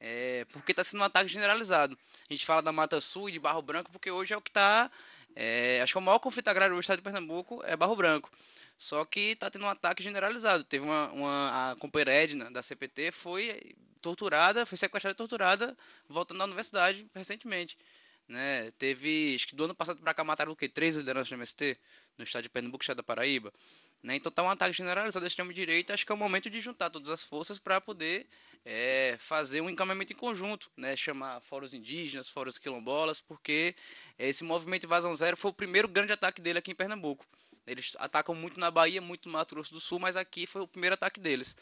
é, porque está sendo um ataque generalizado. A gente fala da Mata Sul e de Barro Branco, porque hoje é o que está é, acho que o maior conflito agrário do estado tá de Pernambuco é Barro Branco. Só que está tendo um ataque generalizado. Teve uma, uma a companheira Edna, da CPT, foi torturada, foi sequestrada e torturada, voltando à universidade recentemente. Né? Teve, acho que do ano passado para cá mataram o quê? Três lideranças do MST no estado de Pernambuco, estado da Paraíba. Né? Então tá um ataque generalizado à extrema-direita, acho que é o momento de juntar todas as forças para poder é, fazer um encaminhamento em conjunto, né? chamar fóruns indígenas, fóruns quilombolas, porque é, esse movimento Invasão Zero foi o primeiro grande ataque dele aqui em Pernambuco. Eles atacam muito na Bahia, muito no Mato Grosso do Sul, mas aqui foi o primeiro ataque deles.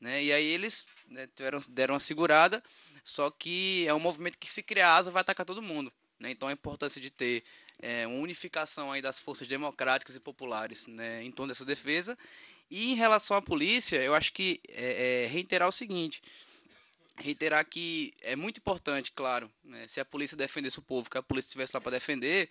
Né? E aí eles né, tiveram, deram uma segurada, só que é um movimento que se criar asa vai atacar todo mundo. Né? Então a importância de ter é, uma unificação aí das forças democráticas e populares né, em torno dessa defesa. E em relação à polícia, eu acho que é, é, reiterar o seguinte: reiterar que é muito importante, claro, né, se a polícia defendesse o povo, que a polícia estivesse lá para defender,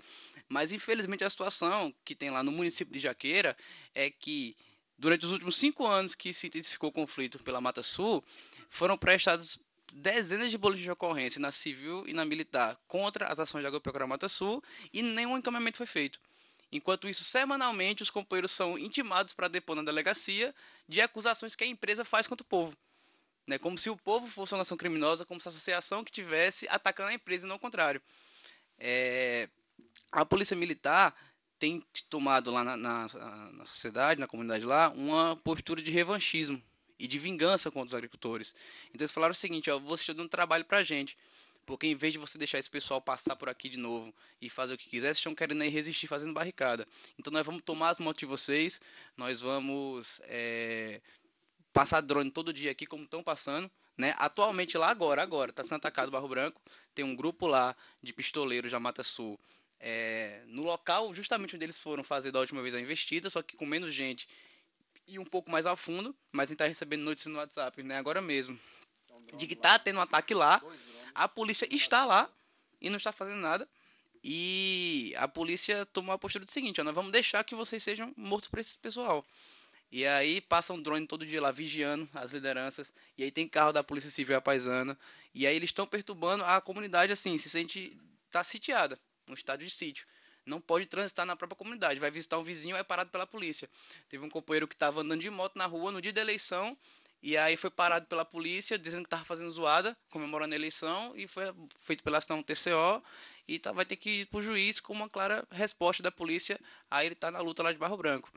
mas infelizmente a situação que tem lá no município de Jaqueira é que durante os últimos cinco anos que se intensificou o conflito pela Mata Sul, foram prestados dezenas de boletins de ocorrência na civil e na militar contra as ações da Mata Sul e nenhum encaminhamento foi feito. Enquanto isso, semanalmente, os companheiros são intimados para depor na delegacia de acusações que a empresa faz contra o povo. Né? Como se o povo fosse uma nação criminosa, como se a associação que tivesse atacando a empresa e não o contrário. É... A polícia militar tem tomado lá na, na, na sociedade, na comunidade lá, uma postura de revanchismo, e de vingança contra os agricultores. Então eles falaram o seguinte: ó, você está dando trabalho para a gente. Porque em vez de você deixar esse pessoal passar por aqui de novo e fazer o que quiser, vocês estão querendo aí resistir fazendo barricada. Então nós vamos tomar as mãos de vocês, nós vamos é, passar drone todo dia aqui, como estão passando. Né? Atualmente lá agora, agora, está sendo atacado o Barro Branco, tem um grupo lá de pistoleiros da Mata Sul é, no local justamente onde eles foram fazer da última vez a investida, só que com menos gente ir um pouco mais a fundo, mas a gente tá recebendo notícias no WhatsApp, né? Agora mesmo. Então, de que tá tendo um ataque lá. A polícia está lá e não está fazendo nada. E a polícia tomou a postura do seguinte, ó, nós vamos deixar que vocês sejam mortos por esse pessoal. E aí passa um drone todo dia lá vigiando as lideranças. E aí tem carro da Polícia Civil apaisana. E aí eles estão perturbando a comunidade assim, se sente tá sitiada, no estado de sítio não pode transitar na própria comunidade. Vai visitar um vizinho, é parado pela polícia. Teve um companheiro que estava andando de moto na rua no dia da eleição e aí foi parado pela polícia, dizendo que estava fazendo zoada, comemorando a eleição, e foi feito pela ação TCO, e tá, vai ter que ir para o juiz com uma clara resposta da polícia, aí ele está na luta lá de Barro Branco.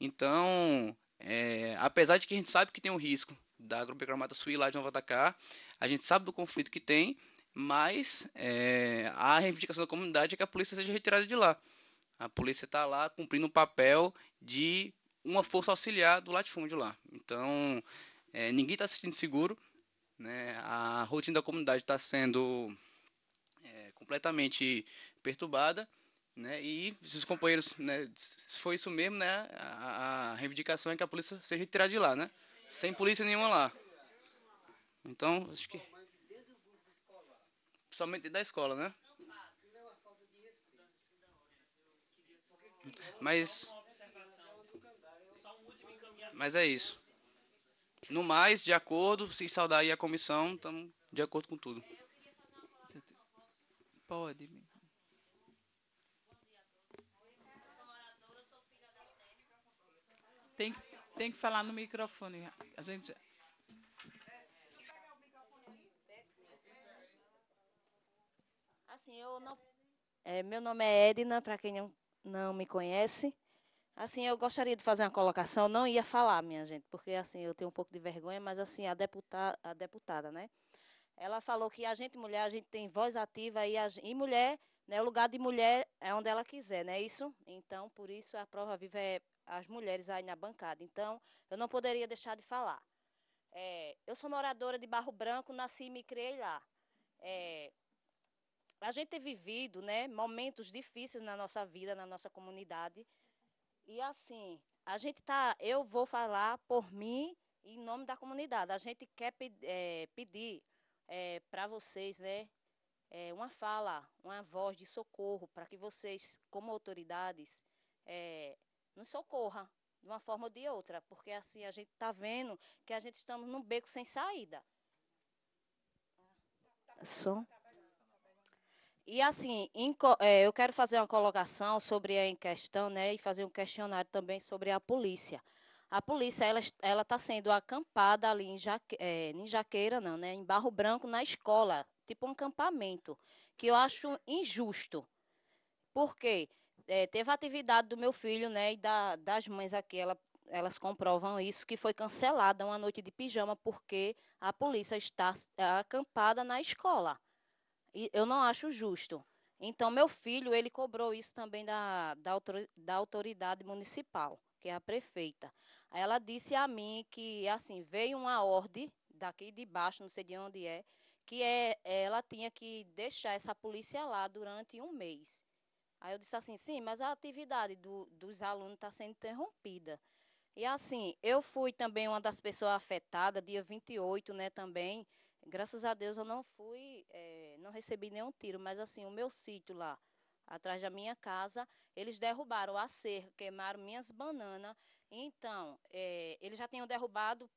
Então, é, apesar de que a gente sabe que tem um risco da agropecuária Mata Sui lá de Nova Atacá, a gente sabe do conflito que tem, mas é, a reivindicação da comunidade é que a polícia seja retirada de lá. A polícia está lá cumprindo o papel de uma força auxiliar do latifúndio lá. Então, é, ninguém está se sentindo seguro. Né? A rotina da comunidade está sendo é, completamente perturbada. Né? E os companheiros, né, se foi isso mesmo, né? A, a, reivindicação é que a polícia seja retirada de lá, né? Sem polícia nenhuma lá. Então, acho que. Principalmente da escola, né? Mas. Mas é isso. No mais, de acordo, se saudar aí a comissão, estamos de acordo com tudo. Pode. Tem, tem que falar no microfone. A gente. eu não... É, meu nome é Edna, para quem não, não me conhece. Assim, eu gostaria de fazer uma colocação, não ia falar, minha gente, porque assim, eu tenho um pouco de vergonha, mas assim, a deputada, a deputada, né? Ela falou que a gente mulher, a gente tem voz ativa e, a, e mulher, né, o lugar de mulher é onde ela quiser, não é isso? Então, por isso a prova viva é as mulheres aí na bancada. Então, eu não poderia deixar de falar. É, eu sou moradora de Barro Branco, nasci e me criei lá. É, a gente tem vivido né, momentos difíceis na nossa vida, na nossa comunidade. E assim, a gente tá, eu vou falar por mim em nome da comunidade. A gente quer é, pedir é, eh, para vocês, né, é, uma fala, uma voz de socorro para que vocês, como autoridades, nos socorram de uma forma ou de outra, porque assim a gente está vendo que a gente estamos num beco sem saída. Som. E assim, eh, eu quero fazer uma colocação sobre a questão, né, e fazer um questionário também sobre a polícia. A polícia, ela, ela está sendo acampada ali em, Jaque, é, em Jaqueira, não, né, em Barro Branco, na escola, tipo um acampamento, que eu acho injusto. Por quê? É, teve a atividade do meu filho, né, e da, das mães aqui, ela, elas comprovam isso, que foi cancelada uma noite de pijama porque a polícia está acampada na escola eu não acho justo. Então, meu filho, ele cobrou isso também da, da, autoridade municipal, que é a prefeita. Ela disse a mim que, assim, veio uma ordem daqui de baixo, não sei de onde é, que é, ela tinha que deixar essa polícia lá durante um mês. Aí eu disse assim, sim, mas a atividade do, dos alunos está sendo interrompida. E assim, eu fui também uma das pessoas afetadas, dia 28, né, também. Graças a Deus eu não fui... É, não recebi nenhum tiro, mas assim, o meu sítio lá, atrás da minha casa, eles derrubaram a cerca, queimaram minhas bananas. Então, é, eles já tinham derrubado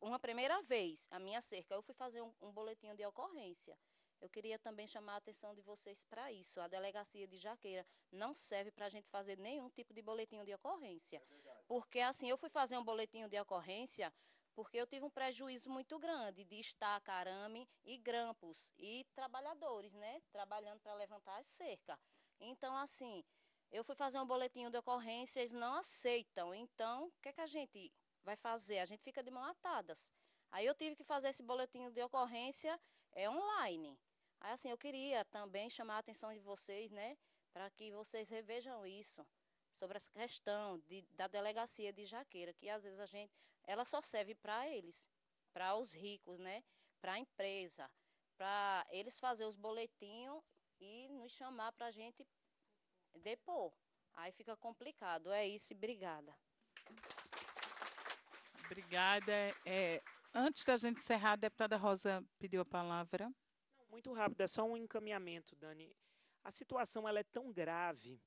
uma primeira vez a minha cerca. Eu fui fazer um, um boletim de ocorrência. Eu queria também chamar a atenção de vocês para isso. A delegacia de Jaqueira não serve para a gente fazer nenhum tipo de boletim de ocorrência. É porque assim, eu fui fazer um boletim de ocorrência porque eu tive um prejuízo muito grande de estaca, arame e grampos e trabalhadores, né? Trabalhando para levantar a cerca. Então, assim, eu fui fazer um boletim de ocorrência, eles não aceitam. Então, o que, é que a gente vai fazer? A gente fica de mão atadas. Aí eu tive que fazer esse boletim de ocorrência é, online. Aí, assim, eu queria também chamar a atenção de vocês, né? Para que vocês revejam isso sobre essa questão de, da delegacia de Jaqueira, que às vezes a gente, ela só serve para eles, para os ricos, né? Para a empresa, para eles fazer os boletinhos e nos chamar para a gente depor. Aí fica complicado. É isso, obrigada. Obrigada. É, antes da gente encerrar, a deputada Rosa pediu a palavra. Não, muito rápido, é só um encaminhamento, Dani. A situação ela é tão grave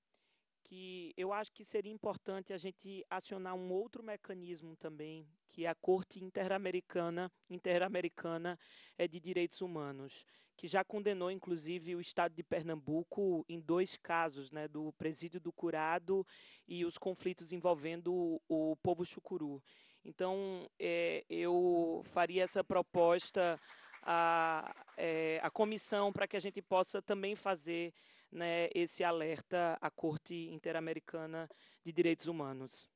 que eu acho que seria importante a gente acionar um outro mecanismo também, que é a Corte Interamericana, Interamericana é de Direitos Humanos, que já condenou inclusive o estado de Pernambuco em dois casos, né, do presídio do curado e os conflitos envolvendo o, povo chucuru. Então, é, eu faria essa proposta à, é, eh, à comissão para que a gente possa também fazer né, esse alerta à Corte Interamericana de Direitos Humanos.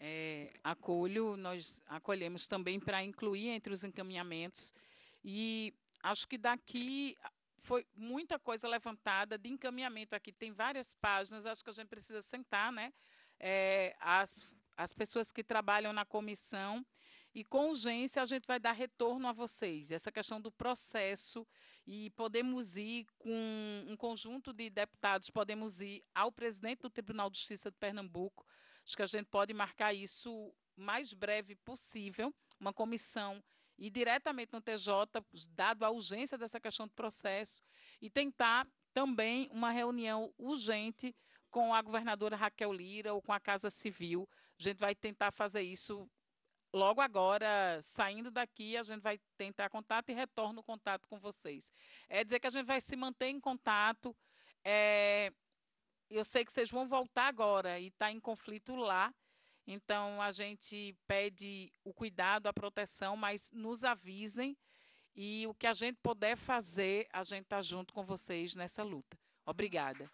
É, acolho, nós acolhemos também para incluir entre os encaminhamentos e acho que daqui foi muita coisa levantada de encaminhamento aqui, tem várias páginas, acho que a gente precisa sentar, né? É, as, as pessoas que trabalham na comissão e com urgência a gente vai dar retorno a vocês. Essa questão do processo e podemos ir com um conjunto de deputados, podemos ir ao presidente do Tribunal de Justiça de Pernambuco. Acho que a gente pode marcar isso mais breve possível, uma comissão e diretamente no TJ, dado a urgência dessa questão do processo, e tentar também uma reunião urgente com a governadora Raquel Lira ou com a Casa Civil. A gente vai tentar fazer isso logo agora, saindo daqui, a gente vai tentar contato e retorno o contato com vocês. É dizer que a gente vai se manter em contato. É, eu sei que vocês vão voltar agora e está em conflito lá. Então, a gente pede o cuidado, a proteção, mas nos avisem. E o que a gente puder fazer, a gente está junto com vocês nessa luta. Obrigada.